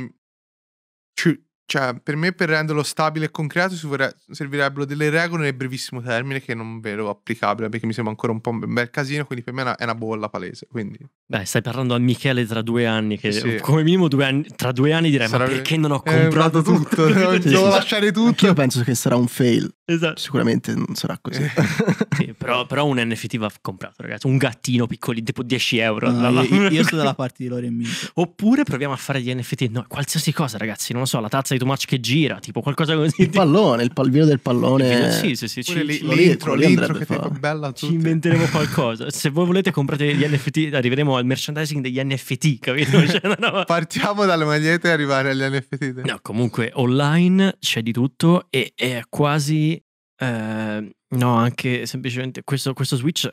ci, cioè, per me, per renderlo stabile e concreto, si servirebbero delle regole nel brevissimo termine che non vedo applicabile perché mi sembra ancora un po' un bel casino. Quindi, per me è una, è una bolla palese. Quindi. Beh, stai parlando a Michele tra due anni, che sì. come minimo due anni, tra due anni direi: Sarebbe... Ma perché non ho eh, comprato tutto? tutto. devo sì. lasciare tutto. Io penso che sarà un fail. Esatto. Sicuramente non sarà così. Eh. sì, però, però, un NFT va comprato, ragazzi. Un gattino piccoli, tipo 10 euro. No, dalla... io, io, sto dalla parte di Lori e Oppure proviamo a fare gli NFT. No, qualsiasi cosa, ragazzi. Non lo so, la tazza di too much che gira, tipo qualcosa così. Il pallone, il palvino del pallone. Video, sì, sì, sì. Ci, l'intro, l'intro, l'intro che fa. bella tutte. Ci inventeremo qualcosa. Se voi volete comprate gli NFT, arriveremo al merchandising degli NFT, capito? Cioè, no. Partiamo dalle magliette e arrivare agli NFT. No, comunque online c'è di tutto e è quasi... Eh, no, anche semplicemente questo, questo Switch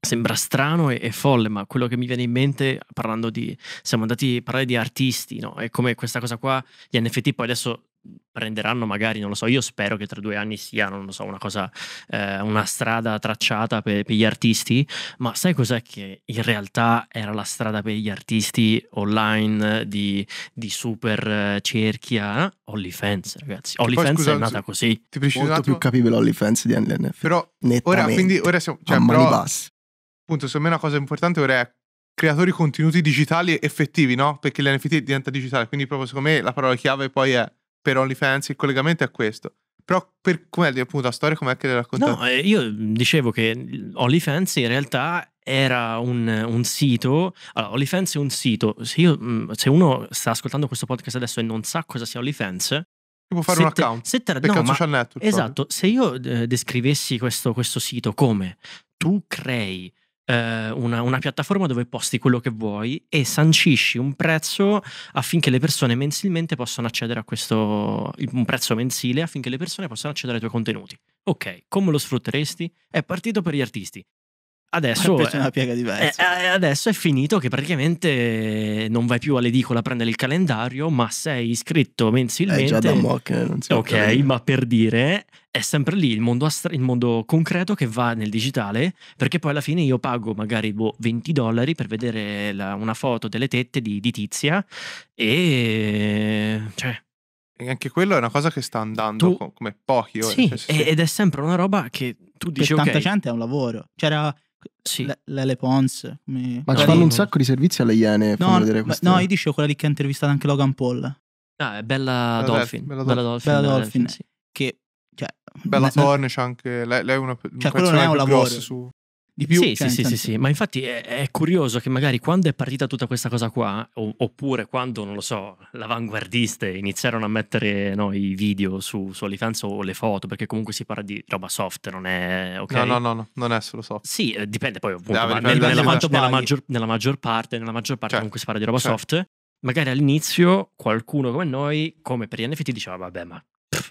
Sembra strano e, e, folle, ma quello che mi viene in mente parlando di. Siamo andati a parlare di artisti, no? E come questa cosa qua, gli NFT poi adesso prenderanno magari, non lo so, io spero che tra due anni sia, non lo so, una cosa, eh, una strada tracciata per, per, gli artisti, ma sai cos'è che in realtà era la strada per gli artisti online di, di super eh, cerchia? OnlyFans, ragazzi. OnlyFans è nata così. Ti Molto più capibile OnlyFans di NLNF. Però, ora, quindi, ora siamo, cioè, a però, appunto, secondo me una cosa importante ora è creatori contenuti digitali effettivi, no? Perché l'NFT diventa digitale, quindi proprio secondo me la parola chiave poi è per OnlyFans il collegamento è questo. Però per come appunto la storia com'è che l'hai raccontata? No, eh, io dicevo che OnlyFans in realtà era un, un, sito, allora OnlyFans è un sito, se, io, mm, se, uno sta ascoltando questo podcast adesso e non sa cosa sia OnlyFans, ti può fare un te, account, se te, perché no, è network. Esatto, proprio. se io eh, descrivessi questo, questo sito come tu crei eh, una, una, piattaforma dove posti quello che vuoi e sancisci un prezzo affinché le persone mensilmente possano accedere a questo, un prezzo mensile affinché le persone possano accedere ai tuoi contenuti. Ok, come lo sfrutteresti? È partito per gli artisti. Adesso è, adesso, è, finito che praticamente non vai più all'edicola a prendere il calendario, ma sei iscritto mensilmente. È già da mock, non si ok, ma per dire è sempre lì il mondo, astra- il mondo, concreto che va nel digitale, perché poi alla fine io pago magari boh, 20 dollari per vedere la, una foto delle tette di, di Tizia e... Cioè, e anche quello è una cosa che sta andando tu... come pochi ore. Sì, cioè, sì, ed è sempre una roba che tu dici per tanta okay. gente è un lavoro. C'era sì. Le, l'Ele Pons. Come... Ma ci fanno un sacco di servizi alle Iene. No, no, queste... no, io dicevo quella lì che ha intervistato anche Logan Paul. Ah, è Bella, Dolphin. Bella, Dolphin. Bella Dolphin, sì. Che, cioè, Bella Thorne c'è anche... Lei, è una, cioè, un quello non è un lavoro. Su di più. Sì, cioè, sì, sì, sì, ma infatti è, è, curioso che magari quando è partita tutta questa cosa qua, o, oppure quando, non lo so, l'avanguardiste iniziarono a mettere no, i video su, su OnlyFans o le foto, perché comunque si parla di roba soft, non è... Okay? No, no, no, no, non è solo soft. Sì, eh, dipende poi appunto, Dai, nel, nella, maggior, nella, maggior, nella, maggior, parte, nella maggior parte cioè, comunque si parla di roba cioè. soft, magari all'inizio qualcuno come noi, come per gli NFT, diceva vabbè ma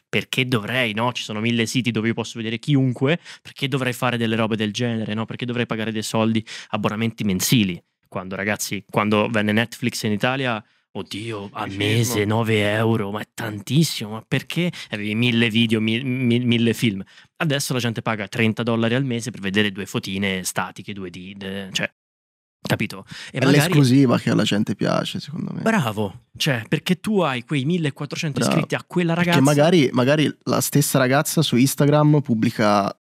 perché dovrei, no? Ci sono mille siti dove io posso vedere chiunque, perché dovrei fare delle robe del genere, no? Perché dovrei pagare dei soldi, abbonamenti mensili. Quando ragazzi, quando venne Netflix in Italia, oddio, a mese 9 euro, ma è tantissimo, ma perché? Avevi mille video, mi, mille film. Adesso la gente paga 30 dollari al mese per vedere due fotine statiche, 2D, cioè Capito? E è magari... l'esclusiva che alla gente piace, secondo me. Bravo, cioè, perché tu hai quei 1400 Bravo. iscritti a quella ragazza. Che magari, magari, la stessa ragazza su Instagram pubblica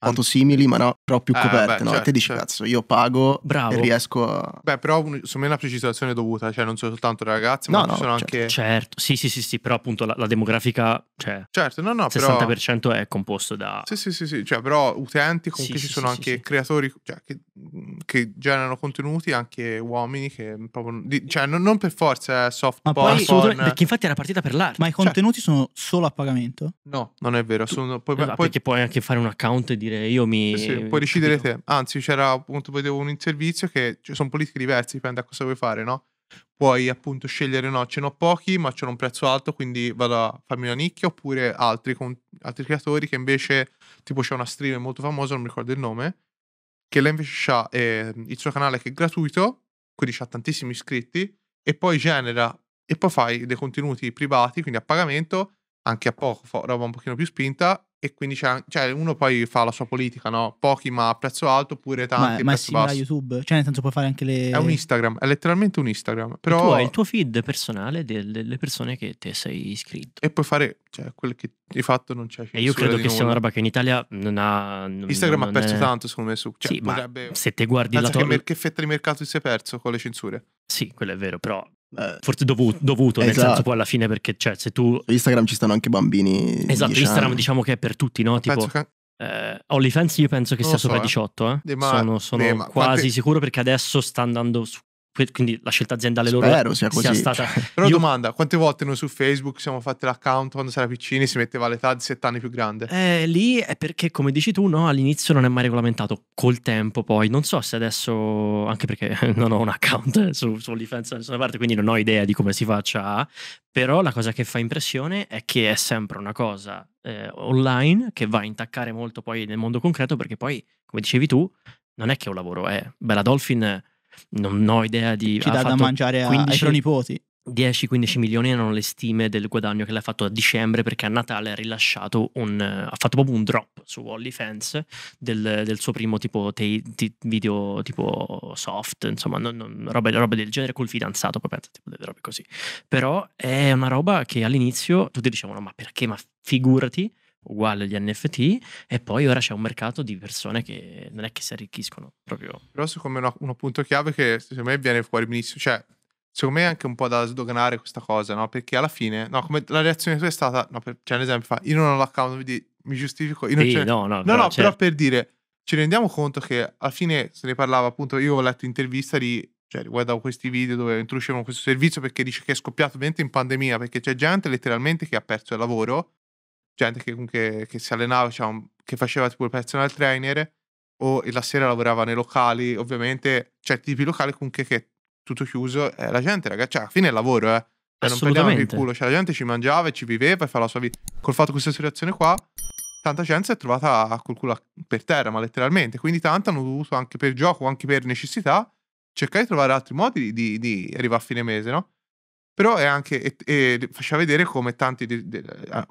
Ah. simili, ma no, però più ah, coperte, eh, beh, no? Certo, te dici certo. cazzo, io pago Bravo. e riesco a... Beh, però un, secondo me è una precisazione dovuta, cioè non sono soltanto ragazzi, no, ma no, sono certo. anche... Certo, sì, sì, sì, sì, però appunto la, la demografica, cioè... Certo, no, no, Il 60% però... è composto da... Sì, sì, sì, sì, cioè però utenti, comunque sì, ci sì, sono sì, anche creatori cioè, che, che, generano contenuti, anche uomini che proprio... Di, cioè non, non, per forza è eh, soft ma porn, poi, porn... Perché infatti era partita per l'arte. Ma i cioè contenuti sono solo a pagamento? No, non è vero, sono... poi, eh, esatto, puoi... Perché puoi anche fare un account di dire, io mi... Sì, sì puoi decidere te. Anzi, c'era appunto, vedevo un servizio che ci sono politiche diverse, dipende da cosa vuoi fare, no? Puoi appunto scegliere, no, ce n'ho pochi, ma c'è un prezzo alto, quindi vado a farmi una nicchia, oppure altri, con, altri creatori che invece, tipo c'è una streamer molto famosa, non mi ricordo il nome, che lei invece ha eh, il suo canale che è gratuito, quindi ha tantissimi iscritti, e poi genera, e poi fai dei contenuti privati, quindi a pagamento, anche a poco, roba un pochino più spinta, e quindi c'è, cioè uno poi fa la sua politica, no? Pochi ma a prezzo alto oppure tanti ma, a prezzo ma basso. Ma YouTube? Cioè nel senso puoi fare anche le... È un Instagram, è letteralmente un Instagram. Però... Tu hai il tuo feed personale delle persone che te sei iscritto. E puoi fare, cioè, quello che di fatto non c'è E io credo che nulla. sia una roba che in Italia non ha... Non, Instagram non ha perso è... tanto secondo me su... Cioè, sì, potrebbe... ma se te guardi la tua... Che, mer- che fetta di mercato ti sei perso con le censure? Sì, quello è vero, però eh, Forse dovuto, dovuto esatto. nel senso esatto. poi alla fine perché cioè se tu... Instagram ci stanno anche bambini. Esatto, diciamo. Instagram diciamo che è per tutti, no? Tipo, Penso che... Eh, OnlyFans io penso che non sia so, sopra eh. 18, eh. ma, sono, sono ma, quasi quanti... sicuro perché adesso sta andando su quindi la scelta aziendale Spero loro sia, così. sia stata... Cioè. però io... domanda, quante volte noi su Facebook siamo fatti l'account quando si era piccini si metteva l'età di 7 anni più grande? Eh, lì è perché, come dici tu, no, all'inizio non è mai regolamentato, col tempo poi, non so se adesso, anche perché non ho un account su, su OnlyFans da nessuna parte, quindi non ho idea di come si faccia, però la cosa che fa impressione è che è sempre una cosa eh, online che va a intaccare molto poi nel mondo concreto perché poi, come dicevi tu, non è che è un lavoro, è eh. Bella Dolphin non ho idea di... Ci dà da mangiare 15, ai pronipoti. 10-15 milioni erano le stime del guadagno che l'ha fatto a dicembre perché a Natale ha rilasciato un... ha fatto proprio un drop su OnlyFans del, del suo primo tipo te, te, video tipo soft, insomma, non, non, roba, roba, del genere col fidanzato, proprio tipo delle robe così. Però è una roba che all'inizio tutti dicevano ma perché, ma figurati, uguale agli NFT e poi ora c'è un mercato di persone che non è che si arricchiscono proprio. Però secondo me uno, uno punto chiave che secondo me viene fuori benissimo, cioè secondo me è anche un po' da sdoganare questa cosa, no? Perché alla fine, no, come la reazione tua è stata, no, per, cioè un esempio fa, io non ho l'account, quindi mi giustifico, io non sì, ce... no, no, no, però, no, però per dire, ci rendiamo conto che alla fine se ne parlava appunto, io ho letto intervista di cioè riguardavo questi video dove introducevano questo servizio perché dice che è scoppiato ovviamente in pandemia perché c'è gente letteralmente che ha perso il lavoro gente che, che, che si allenava, cioè diciamo, un, che faceva tipo il personal trainer o la sera lavorava nei locali, ovviamente cioè tipi locali comunque che tutto chiuso, eh, la gente ragazzi, cioè alla fine è lavoro, eh. Cioè, non prendiamo il culo, cioè la gente ci mangiava e ci viveva e fa la sua vita. Col fatto questa situazione qua, tanta gente si è trovata col culo per terra, ma letteralmente, quindi tanti hanno dovuto anche per gioco, anche per necessità, cercare di trovare altri modi di, di, di arrivare a fine mese, no? però è anche, è, è, faccia vedere come tanti di, di,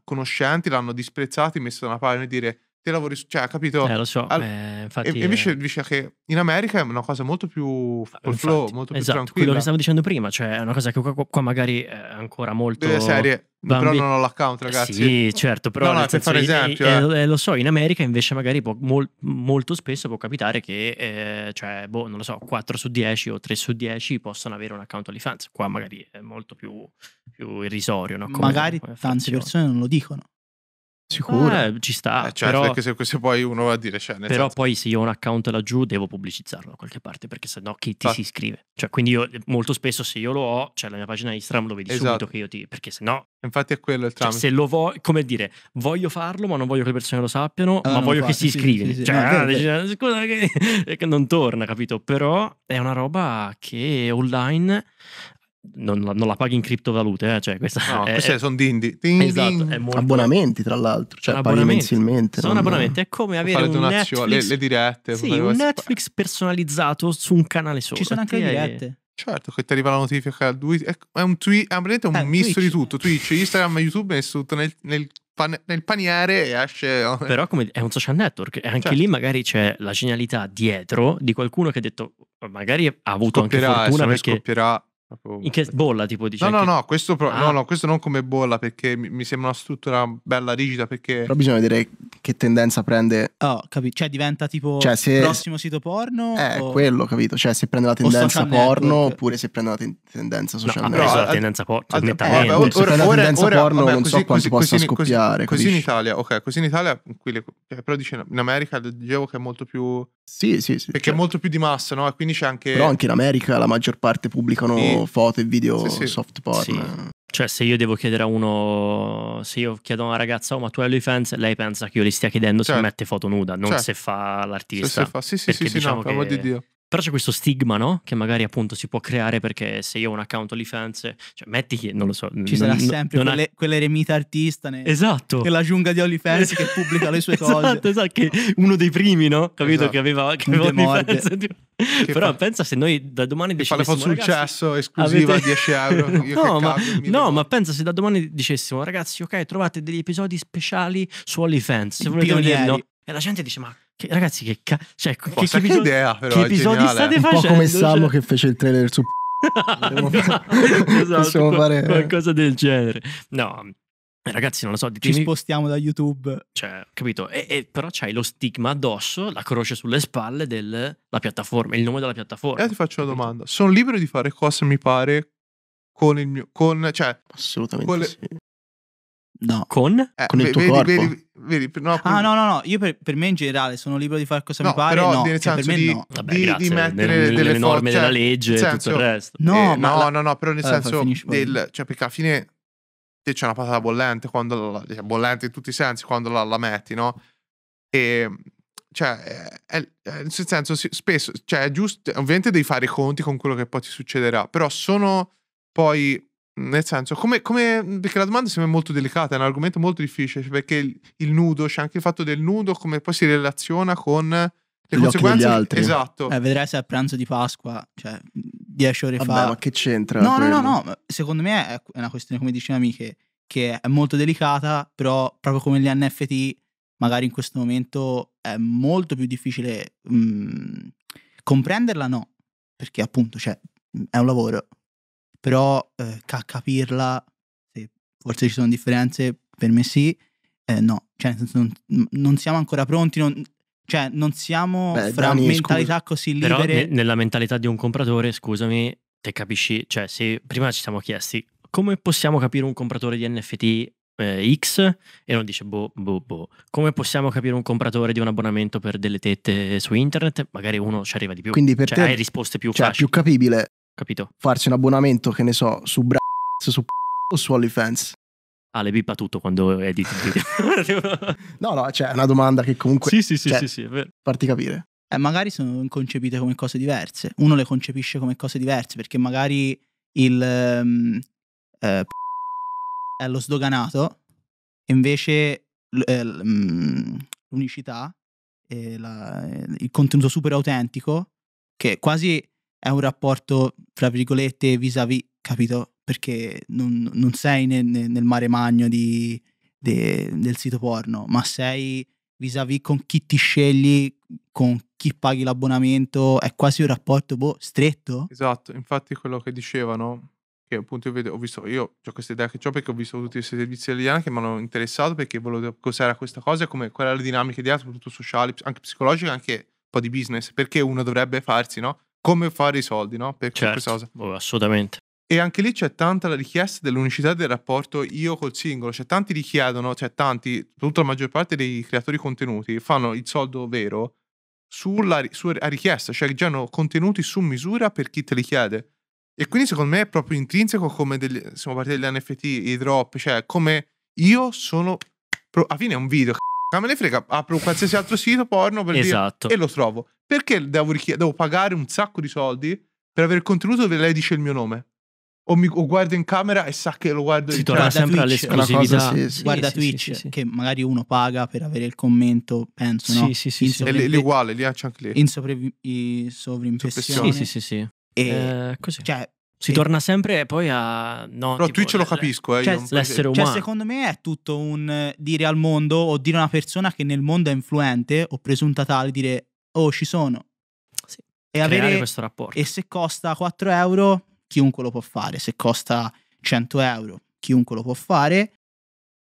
conoscenti l'hanno disprezzato e messo da una parte e dire ti lavori su... Cioè, capito? Eh, lo so. Al... Eh, infatti, e, invece eh. dice che in America è una cosa molto più col flow, molto più esatto, tranquilla. quello che stavo dicendo prima, cioè è una cosa che qua, qua magari è ancora molto... Delle serie, bambi... però non ho l'account, eh, ragazzi. Sì, certo, però... No, no, senso, per fare esempio. Eh, eh, eh. lo so, in America invece magari può, mol, molto spesso può capitare che, cioè, boh, non lo so, 4 su 10 o 3 su 10 possono avere un account all'infanzia. Qua magari è molto più, più irrisorio, no? Come, magari come tante oh. persone non lo dicono. Sicuro. Eh, ci sta. Eh, cioè, però, perché se questo poi uno va a dire. Cioè, però senso... poi se io ho un account laggiù devo pubblicizzarlo da qualche parte perché sennò chi ti ah. si iscrive. Cioè, quindi io molto spesso se io lo ho, cioè la mia pagina Instagram lo vedi esatto. subito che io ti. Perché sennò. Infatti è quello il tramite. Cioè, se lo voglio, come dire, voglio farlo, ma non voglio che le persone lo sappiano, ah, ma voglio fa. che si iscrivano. Sì, sì, sì. cioè, ah, dice, ah, scusa che... che non torna, capito? Però è una roba che online non, non, la paghi in criptovalute, eh? cioè questa no, è, queste sono dindi. Ding, esatto, ding. abbonamenti tra l'altro, cioè paghi mensilmente. Sono abbonamenti, è come avere un Netflix, le, le dirette, sì, un Netflix personalizzato su un canale solo. Ci sono anche le dirette. È... Certo, che ti arriva la notifica, è un, tweet, è un eh, misto Twitch. di tutto, Twitch, Instagram, YouTube, messo tutto nel, nel nel paniere e esce. Però come, è un social network e anche certo. lì magari c'è la genialità dietro di qualcuno che ha detto magari ha avuto scoppierà, anche fortuna perché scoppierà in che bolla tipo dice? No, no, no, questo pro... ah. no, no, questo non come bolla perché mi, mi, sembra una struttura bella rigida perché... Però bisogna vedere che tendenza prende... Oh, ah, capito, cioè diventa tipo cioè, se... prossimo sito porno? Eh, o... quello, capito, cioè se prende la tendenza porno network. oppure se prende la ten- tendenza sociale. No, ha preso la tendenza porno, cioè, nettamente. Eh, vabbè, or, or, or, ora, ora, porno vabbè, non così, so quanti così, possa così, scoppiare. Così, così in Italia, ok, così in Italia, quelle... Cioè, però dice in America dicevo che è molto più... Sì, sì, sì. Perché cioè... è molto più di massa, no? E quindi c'è anche... Però anche in America la maggior parte pubblicano... E foto e video sì, sì. soft porn. Cioè, se io devo chiedere a uno, se io chiedo a una ragazza, oh, ma tu hai l'OnlyFans, lei pensa che io le stia chiedendo certo. se mette foto nuda, non certo. se fa l'artista. Se, se fa. Sì, sì, perché sì, diciamo no, per che... di Dio. Però c'è questo stigma, no? Che magari appunto si può creare perché se io ho un account OnlyFans, cioè metti che, non lo so. Ci non, sarà sempre quelle, ha... quell'eremita artista ne... esatto. nella giungla di OnlyFans che pubblica le sue esatto, cose. Esatto, che uno dei primi, no? Capito? Esatto. Che aveva, che aveva OnlyFans. Che Però fa... pensa se noi da domani decidessimo... Fa le foto successo esclusiva a 10 euro. no, ma, cambio, no ma, pensa se da domani dicessimo ragazzi ok trovate degli episodi speciali su OnlyFans. Se volete vederlo. E la gente dice ma che, ragazzi, che cazzo. Cioè, Possa, che, che, episodi, idea, però, che episodi geniale. state un facendo? Un po' come cioè Sallo che fece il trailer su. no, esatto, fare... Eh. qualcosa del genere. No. Ragazzi, non lo so. Ditemi... Ci spostiamo da YouTube. Cioè, capito? E, e, però c'hai lo stigma addosso, la croce sulle spalle della piattaforma, il nome della piattaforma. E eh, ti faccio una domanda. Sono libero di fare cosa mi pare con il mio... Con, cioè, Assolutamente con sì. No. Con? Eh, con il tuo vedi, corpo? Vedi, vedi, no, con... Ah, no, no, no. Io per, per, me in generale sono libero di fare cosa no, mi pare. Però, no, nel cioè, senso per me di, no. Vabbè, di, di mettere nel, delle norme cioè, della legge e tutto il resto. No, eh, no, la... no, no, però nel allora, senso del, cioè, perché alla fine te c'è una patata bollente quando la, cioè, bollente in tutti i sensi quando la, la metti, no? E cioè, è, è, nel senso, spesso, cioè, è giusto, ovviamente devi fare i conti con quello che poi ti succederà, però sono poi nel senso, come, come, perché la domanda sembra molto delicata, è un argomento molto difficile, cioè perché il, il nudo, c'è anche il fatto del nudo, come poi si relaziona con le Gli conseguenze degli altri. Esatto. Eh, vedrai se a pranzo di Pasqua, cioè dieci ore Vabbè, fa. ma che c'entra? No, quello? no, no, no, secondo me è una questione, come dicevi amiche, che è molto delicata, però proprio come gli NFT, magari in questo momento è molto più difficile mh, mm, comprenderla, no, perché appunto, cioè, è un lavoro però eh, capirla, se forse ci sono differenze, per me sì, eh, no, cioè non, non, siamo ancora pronti, non, cioè non siamo Beh, fra Dani, mentalità scusa. così libere. Però nella mentalità di un compratore, scusami, te capisci, cioè se prima ci siamo chiesti come possiamo capire un compratore di NFT eh, X e non dice boh, boh, boh. Come possiamo capire un compratore di un abbonamento per delle tette su internet? Magari uno ci arriva di più. Quindi per cioè, te hai risposte più cioè, facili. più capibile Capito. Farsi un abbonamento, che ne so, su Bra su o su OnlyFans. Ah, le bippa tutto quando editi video. no, no, cioè è una domanda che comunque... Sì, sì, sì, cioè, sì, sì, è vero. Farti capire. Eh, magari sono concepite come cose diverse. Uno le concepisce come cose diverse perché magari il... Um, eh, è lo sdoganato, invece eh, mm, l'unicità, la, il contenuto super autentico, che quasi è un rapporto, fra virgolette, vis-à-vis, capito? Perché non, non sei nel, nel, mare magno di, de, del sito porno, ma sei vis-à-vis con chi ti scegli, con chi paghi l'abbonamento, è quasi un rapporto boh, stretto. Esatto, infatti quello che dicevano, che appunto io, vedo, ho visto, io ho questa idea che ho perché ho visto tutti i servizi italiani che mi hanno interessato perché volevo cos'era questa cosa e come, quella era la dinamica dietro, soprattutto sociale, anche psicologica, anche un po' di business, perché uno dovrebbe farsi, no? come fare i soldi, no? Per certo, questa cosa. Oh, assolutamente. E anche lì c'è tanta la richiesta dell'unicità del rapporto io col singolo, cioè tanti richiedono, cioè tanti, tutta la maggior parte dei creatori contenuti fanno il soldo vero sulla, su, a richiesta, cioè già hanno contenuti su misura per chi te li chiede. E quindi secondo me è proprio intrinseco come degli, siamo partiti dagli NFT, i drop, cioè come io sono... Pro, alla fine è un video, c***a me ne frega, apro qualsiasi altro sito porno per esatto. dire, e lo trovo perché devo, richied- devo pagare un sacco di soldi per avere il contenuto dove lei dice il mio nome? O, mi, o, guardo in camera e sa che lo guardo si in torna sempre Twitch, all'esclusività cosa, sì, sì, guarda sì, Twitch che magari uno paga per avere il commento penso sì, no? sì, sì, sì. Sopravvi- è l- lì c'è anche lì in sovri- sovrimpressione sì sì sì, E, eh, così. Cioè, si e... torna sempre poi a no, però tipo, Twitch lo capisco eh, cioè, l'essere umano cioè secondo me è tutto un eh, dire al mondo o dire a una persona che nel mondo è influente o presunta tale dire oh ci sono. Sì. E avere questo rapporto. E se costa 4 euro, chiunque lo può fare. Se costa 100 euro, chiunque lo può fare.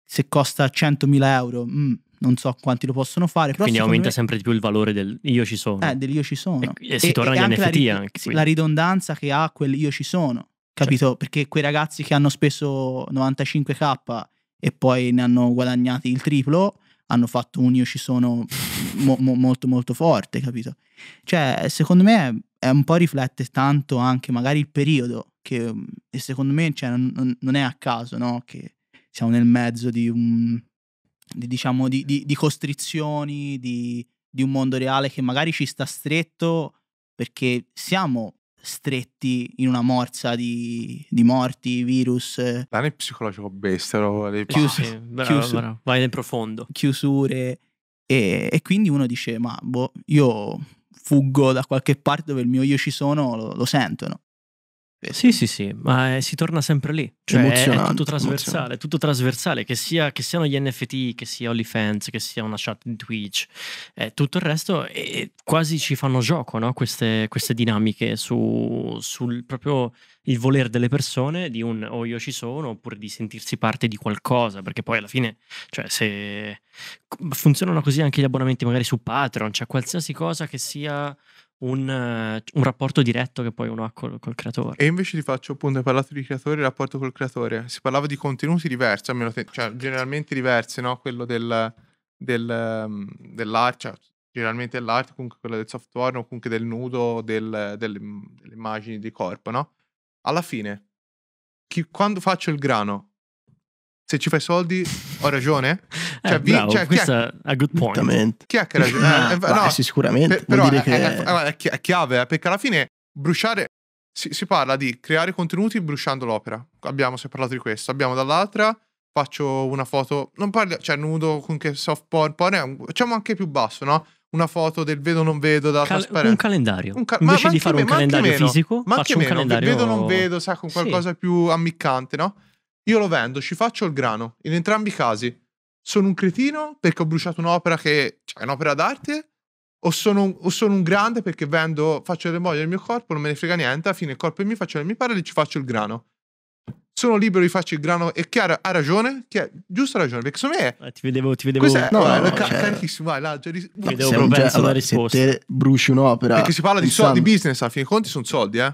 Se costa 100.000 euro, mh, mm, non so quanti lo possono fare. Però quindi aumenta me... sempre di più il valore del io ci sono. Eh, io ci sono. E, e si torna agli NFT la, anche. Quindi. La ridondanza che ha quel io ci sono, capito? Certo. Perché quei ragazzi che hanno speso 95k e poi ne hanno guadagnati il triplo, hanno fatto un io ci sono mo- mo- molto molto forte, capito? Cioè, secondo me è, un po' riflette tanto anche magari il periodo, che e secondo me cioè, non, non, è a caso, no? Che siamo nel mezzo di un... Di, diciamo di, di, di costrizioni, di, di un mondo reale che magari ci sta stretto perché siamo stretti in una morsa di, di morti, virus. L'anno è psicologico bestia, le... Chius- bravo, chius- bravo. vai nel profondo. Chiusure. E, e, quindi uno dice, ma boh, io fuggo da qualche parte dove il mio io ci sono, lo, lo sentono. Sì, sì, sì, ma eh, si torna sempre lì. Cioè, è tutto trasversale, è tutto trasversale, che, sia, che, siano gli NFT, che sia OnlyFans, che sia una chat in Twitch, eh, tutto il resto, eh, quasi ci fanno gioco no? queste, queste, dinamiche su, sul proprio il voler delle persone di un o oh, io ci sono oppure di sentirsi parte di qualcosa, perché poi alla fine, cioè, se funzionano così anche gli abbonamenti magari su Patreon, cioè qualsiasi cosa che sia un, eh, un, rapporto diretto che poi uno ha col, col, creatore. E invece ti faccio appunto, hai parlato di creatore e rapporto col creatore, si parlava di contenuti diversi, almeno te, cioè, generalmente diversi, no? quello del, del, mm, dell'arte, cioè, generalmente dell'art, comunque quello del software o comunque del nudo, del, delle, mm, delle, immagini di corpo, no? Alla fine, chi, quando faccio il grano, se ci fai soldi ho ragione? Eh, cioè, eh, vi, bravo, cioè, questa è a good point. Chi è che ragione? Ah, eh, eh, no, sicuramente. Per, però è, che... è, è, chiave, eh, perché alla fine bruciare... Si, si, parla di creare contenuti bruciando l'opera. Abbiamo si è parlato di questo. Abbiamo dall'altra, faccio una foto... Non parlo, cioè nudo, con che soft porn, porn facciamo anche più basso, no? Una foto del vedo non vedo da Cal- un calendario. Un ca- Invece ma, di fare un calendario fisico, ma anche meno, calendario... vedo non vedo, sai, con qualcosa sì. più ammiccante, no? Io lo vendo, ci faccio il grano, in entrambi i casi. Sono un cretino perché ho bruciato un'opera che cioè, è un'opera d'arte, o sono, un, o sono, un grande perché vendo, faccio le voglie del mio corpo, non me ne frega niente, alla fine il corpo è mio, faccio le mie parole e ci faccio il grano. Sono libero di farci il grano e chiaro, ha ragione, Chiara, giusta ragione, perché secondo me... Eh, ti vedevo... Ti vedevo... Cos'è? no, no, no, ca- cioè... carichissimo, vai là. Già, ris- ti vedevo propenso alla risposta. Se te bruci un'opera... Perché si parla di soldi, business, alla fine conti sono soldi, eh.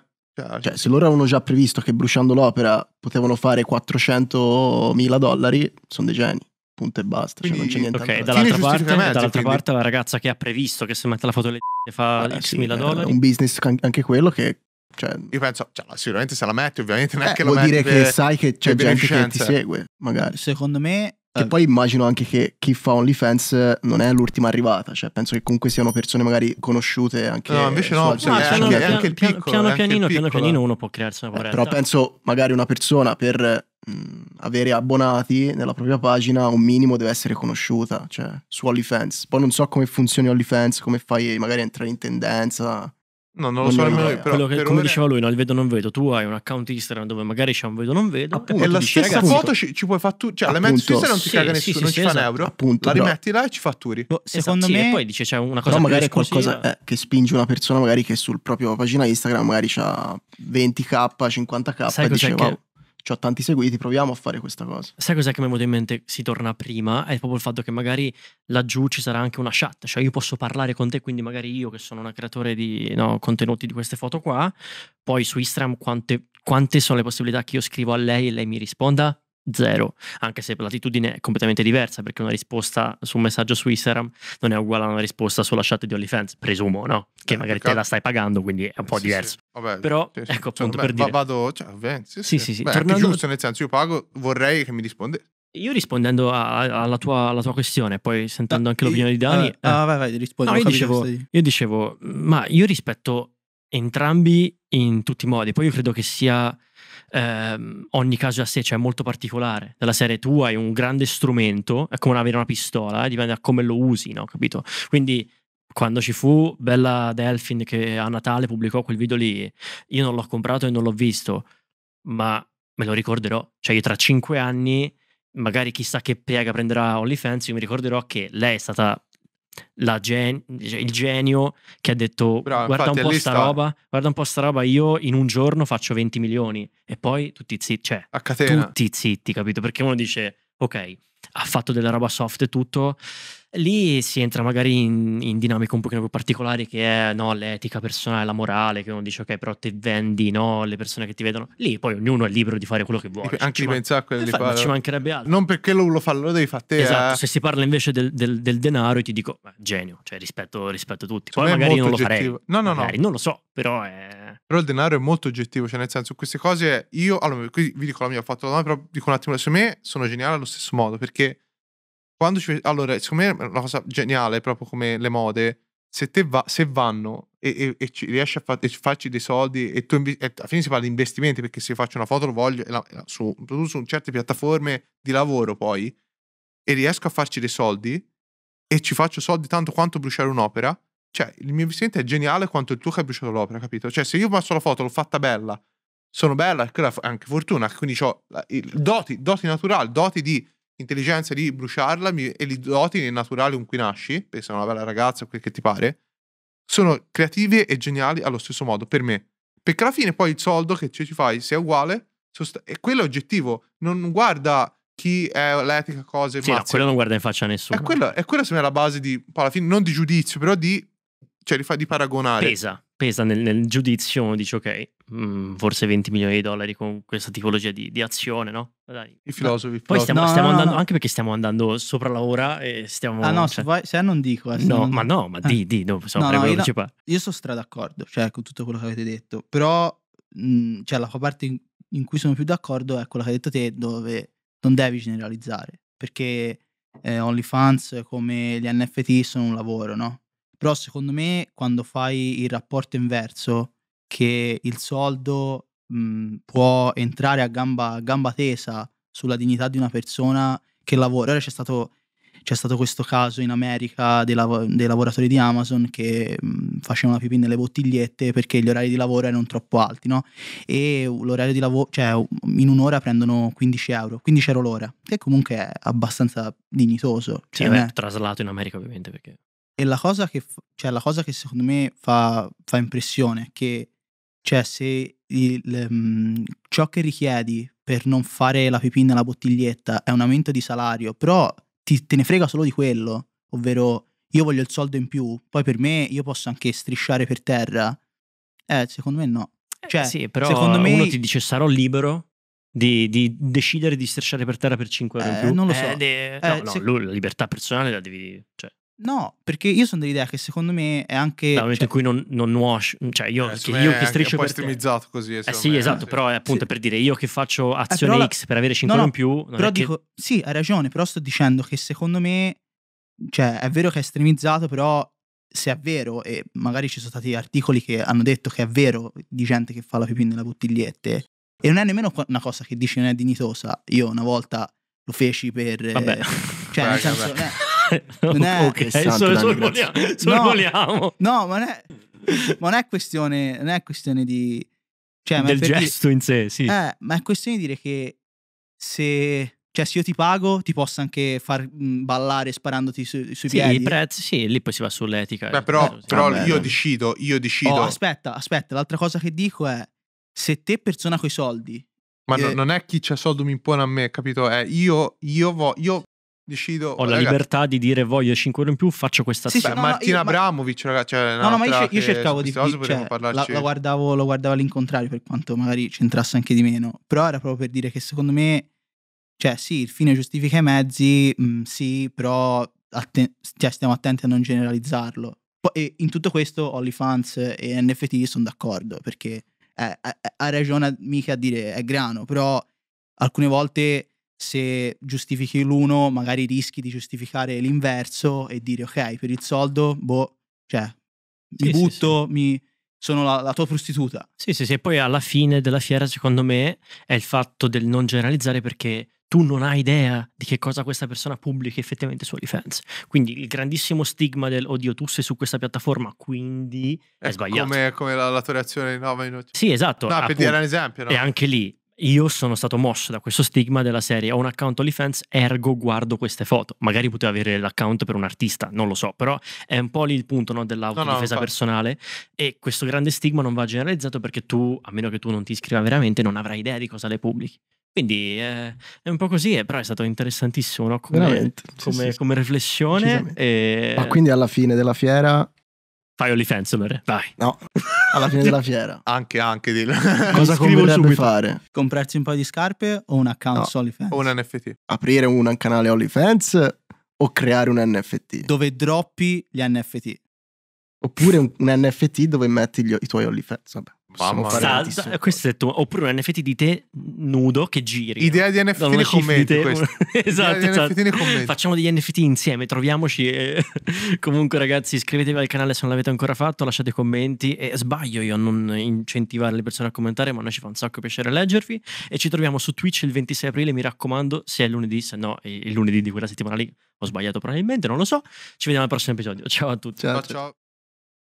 Cioè, se loro avevano già previsto che bruciando l'opera potevano fare 400.000 dollari, sono dei geni. Punto e basta. Quindi, cioè, non c'è niente okay, dall'altra, parte, dall'altra parte, la ragazza che ha previsto che se mette la foto le fa eh, sì, mila eh, dollari. Un business anche quello che cioè, io penso, cioè, sicuramente se la metti, ovviamente neanche eh, la metti. Vuol dire che sai che c'è gente che ti segue, magari. Secondo me che poi immagino anche che chi fa OnlyFans non è l'ultima arrivata, cioè penso che comunque siano persone magari conosciute anche No, invece no, no piano, anche, piano, il piccolo, piano, piano pianino, il piano pianino uno può crearsi una eh, poretta. Eh, però penso magari una persona per avere abbonati nella propria pagina un minimo deve essere conosciuta, cioè su OnlyFans. Poi non so come funzioni OnlyFans, come fai magari a entrare in tendenza. No, non lo so nemmeno io. quello che, come ora... diceva lui, no, il vedo non vedo. Tu hai un account Instagram dove magari c'è un vedo non vedo. Appunto, e la dici, stessa ragazzi, foto ecco". ci, ci, puoi fare Cioè, appunto, la metti su Instagram non ti sì, caga nessuno, sì, non sì, ci esatto, fa un esatto. euro. Appunto, la rimetti là e ci fatturi. Boh, secondo esatto, me. E poi dice c'è una cosa. No, magari è qualcosa eh, che spinge una persona, magari che sul proprio pagina Instagram magari ha 20k, 50k. Sai e dice, wow ho tanti seguiti, proviamo a fare questa cosa. Sai cos'è che mi è venuto in mente? Si torna prima, è proprio il fatto che magari laggiù ci sarà anche una chat, cioè io posso parlare con te, quindi magari io che sono una creatore di no, contenuti di queste foto qua, poi su Instagram quante, quante sono le possibilità che io scrivo a lei e lei mi risponda? zero, anche se l'attitudine è completamente diversa perché una risposta su un messaggio su Instagram non è uguale a una risposta sulla chat di OnlyFans, presumo, no? Che eh, magari te la stai pagando, quindi è un po' sì, diverso. Sì. Vabbè, Però, sì, ecco cioè, appunto cioè, per beh, dire... Vado, cioè, vabbè, sì, sì, sì. sì. Beh, Tornando... giusto, nel senso, io pago, vorrei che mi rispondesse. Io rispondendo a, a, alla, tua, alla, tua, questione, poi sentendo no, ah, anche l'opinione di Dani... Uh, eh, ah, vai, vai, rispondi. No, io, dicevo, io dicevo, ma io rispetto entrambi in tutti i modi, poi io credo che sia ehm, ogni caso a sé, cioè è molto particolare. Dalla serie tu hai un grande strumento, è come avere una pistola, eh, dipende da come lo usi, no? Capito? Quindi quando ci fu Bella Delfin che a Natale pubblicò quel video lì, io non l'ho comprato e non l'ho visto, ma me lo ricorderò. Cioè io tra cinque anni, magari chissà che piega prenderà OnlyFans, io mi ricorderò che lei è stata gen- il genio che ha detto Bravo, guarda, un po sta roba, guarda un po' sta roba, io in un giorno faccio 20 milioni e poi tutti zitti, cioè, tutti zitti, capito? Perché uno dice ok, ha fatto della roba soft e tutto, lì si entra magari in, in dinamiche un pochino più particolari che è no, l'etica personale, la morale, che uno dice ok però te vendi, no, le persone che ti vedono, lì poi ognuno è libero di fare quello che vuole. Anche di pensare a quello che fa, ci mancherebbe altro. Non perché lo, lo, fa, lo devi fare te. Eh. Esatto, eh. se si parla invece del, del, del denaro io ti dico genio, cioè rispetto, rispetto a tutti, poi magari non oggettivo. farei. No, no, magari, no. Non lo so, però è però il denaro è molto oggettivo, cioè nel senso queste cose io, allora qui vi dico la mia, ho fatto la domanda, però dico un attimo, secondo me sono geniale allo stesso modo, perché quando ci... Allora, secondo me è una cosa geniale, proprio come le mode, se, te va, se vanno e, e, e riesci a fa, e farci dei soldi e tu e alla fine si parla di investimenti perché se faccio una foto lo voglio la, su, su certe piattaforme di lavoro poi e riesco a farci dei soldi e ci faccio soldi tanto quanto bruciare un'opera cioè, il mio vestimento è geniale quanto il tuo che ha bruciato l'opera, capito? Cioè, se io passo la foto, l'ho fatta bella, sono bella, è anche fortuna, quindi ho doti, doti naturali, doti di intelligenza di bruciarla e li doti naturali con cui nasci, perché sei una bella ragazza quel che ti pare, sono creative e geniali allo stesso modo per me. Perché alla fine poi il soldo che ci fai, se è uguale, sost- e quello è oggettivo, non guarda chi è l'etica, cose, sì, mazze. no, quello non guarda in faccia a nessuno. E quella, è quella secondo me la base di, alla fine non di giudizio, però di cioè rifà di paragonare. Pesa, pesa nel, nel giudizio, dici ok, mh, mm, forse 20 milioni di dollari con questa tipologia di, di azione, no? Dai. I filosofi. Poi stiamo, no, stiamo no, andando, anche perché stiamo andando sopra la ora e stiamo... Ah no, cioè, se, vai, se non dico... Eh, se no, non... ma no, ma eh. di, di, no, possiamo no, io, io sono stra d'accordo, cioè con tutto quello che avete detto, però mh, mm, cioè, la parte in, in cui sono più d'accordo è quella che hai detto te, dove non devi generalizzare, perché... Eh, OnlyFans come gli NFT sono un lavoro, no? Però secondo me quando fai il rapporto inverso, che il soldo mh, mhmm, può entrare a gamba, gamba tesa sulla dignità di una persona che lavora. Ora c'è stato c'è stato questo caso in America dei, lav- dei lavoratori di Amazon che mh, mhmm, facevano la pipì nelle bottigliette perché gli orari di lavoro erano troppo alti, no? E l'orario di lavoro, cioè in un'ora prendono 15 euro, 15 euro l'ora, che comunque è abbastanza dignitoso. Cioè, sì, beh, traslato in America ovviamente perché... E la cosa che, cioè, la cosa che secondo me fa, fa impressione è che cioè, se il, um, ciò che richiedi per non fare la pipì nella bottiglietta è un aumento di salario, però ti, te ne frega solo di quello, ovvero io voglio il soldo in più, poi per me io posso anche strisciare per terra. Eh, secondo me no. Eh, cioè, sì, però secondo me... uno ti dice sarò libero di, di, decidere di strisciare per terra per 5 euro eh, in più. Non lo eh, so. Eh, de... no, no, se... la libertà personale la devi... Cioè... No, perché io sono dell'idea che secondo me è anche... Dal momento cioè, in cui non, non wash, mm, cioè io, eh, che, io che striscio... È un po' estremizzato così. Eh sì, me, eh, esatto, sì. però è appunto sì. per dire io che faccio azione eh, la, X per avere 5 no, in più... Però dico, che... sì, hai ragione, però sto dicendo che secondo me, cioè è vero che è estremizzato, però se è vero, e magari ci sono stati articoli che hanno detto che è vero di gente che fa la pipì nella bottigliette, e non è nemmeno una cosa che dici non è dignitosa. Io una volta lo feci per... Vabbè. Cioè, vabbè, nel senso... Vabbè. Non è okay, sorvoliamo. Sorvoliamo. No, no, ma non è, ma non è, questione, non è questione di... Cioè, Del gesto dire, in sé, sì. Eh, ma è questione di dire che se... Cioè, se io ti pago, ti posso anche far ballare sparandoti su, sui sì, piedi. I prezzi, sì, lì poi si va sull'etica. Beh, però, eh, però ah, io decido, io decido. Oh, aspetta, aspetta, l'altra cosa che dico è: se te, persona coi soldi. Ma eh, non è chi c'ha soldo mi impone a me, capito? È io, io, vo, io decido. Ho la ragazzi, libertà di dire voglio 5 euro in più, faccio questa sì, sì, no, Martina Abramovic, ragazzi. Cioè, no, no, ma io, io cercavo di cose, cioè, la, la, guardavo, lo guardavo all'incontrario per quanto magari c'entrasse anche di meno. Però era proprio per dire che secondo me. Cioè, sì, il fine giustifica i mezzi, mh, mm, sì, però atten- cioè, stiamo attenti a non generalizzarlo. Poi, in tutto questo OnlyFans e NFT sono d'accordo, perché ha ragione mica a dire è grano, però alcune volte se giustifichi l'uno magari rischi di giustificare l'inverso e dire ok per il soldo boh cioè mi butto sì, sì. mi sono la, la, tua prostituta sì sì sì poi alla fine della fiera secondo me è il fatto del non generalizzare perché tu non hai idea di che cosa questa persona pubblica effettivamente su OnlyFans. Quindi il grandissimo stigma del oddio, tu sei su questa piattaforma, quindi è, è sbagliato. Come, come la, la, la torreazione di Nova in... Sì, esatto. No, appunto, per dire un esempio. No? E anche lì io sono stato mosso da questo stigma della serie ho un account OnlyFans, ergo guardo queste foto. Magari poteva avere l'account per un artista, non lo so, però è un po' lì il punto no, dell'autodifesa no, no, personale e questo grande stigma non va generalizzato perché tu, a meno che tu non ti iscriva veramente, non avrai idea di cosa le pubblichi. Quindi eh, è un po' così, eh, però è stato interessantissimo no? come, come, sì, sì, come riflessione. E... Ma quindi alla fine della fiera Fai OnlyFans, allora, vai. No, alla fine della fiera. anche, anche, di... Cosa converrebbe fare? Comprarsi un paio di scarpe o un account no. su OnlyFans? O un NFT. Aprire un canale OnlyFans o creare un NFT? Dove droppi gli NFT. Oppure un, un NFT dove metti gli, i tuoi OnlyFans, vabbè. Mamma mia. Questo è tuo. Oppure un NFT di te nudo che giri. Idea di NFT nei commenti. esatto. esatto. Commenti. Facciamo degli NFT insieme, troviamoci. E... Eh, comunque, ragazzi, iscrivetevi al canale se non l'avete ancora fatto, lasciate commenti. E sbaglio io a non incentivare le persone a commentare, ma noi ci fa un sacco piacere leggervi. E ci troviamo su Twitch il 26 aprile. Mi raccomando, se è lunedì, se no, è il lunedì di quella settimana lì. Ho sbagliato probabilmente, non lo so. Ci vediamo al prossimo episodio. Ciao a tutti. ciao. ciao. ciao.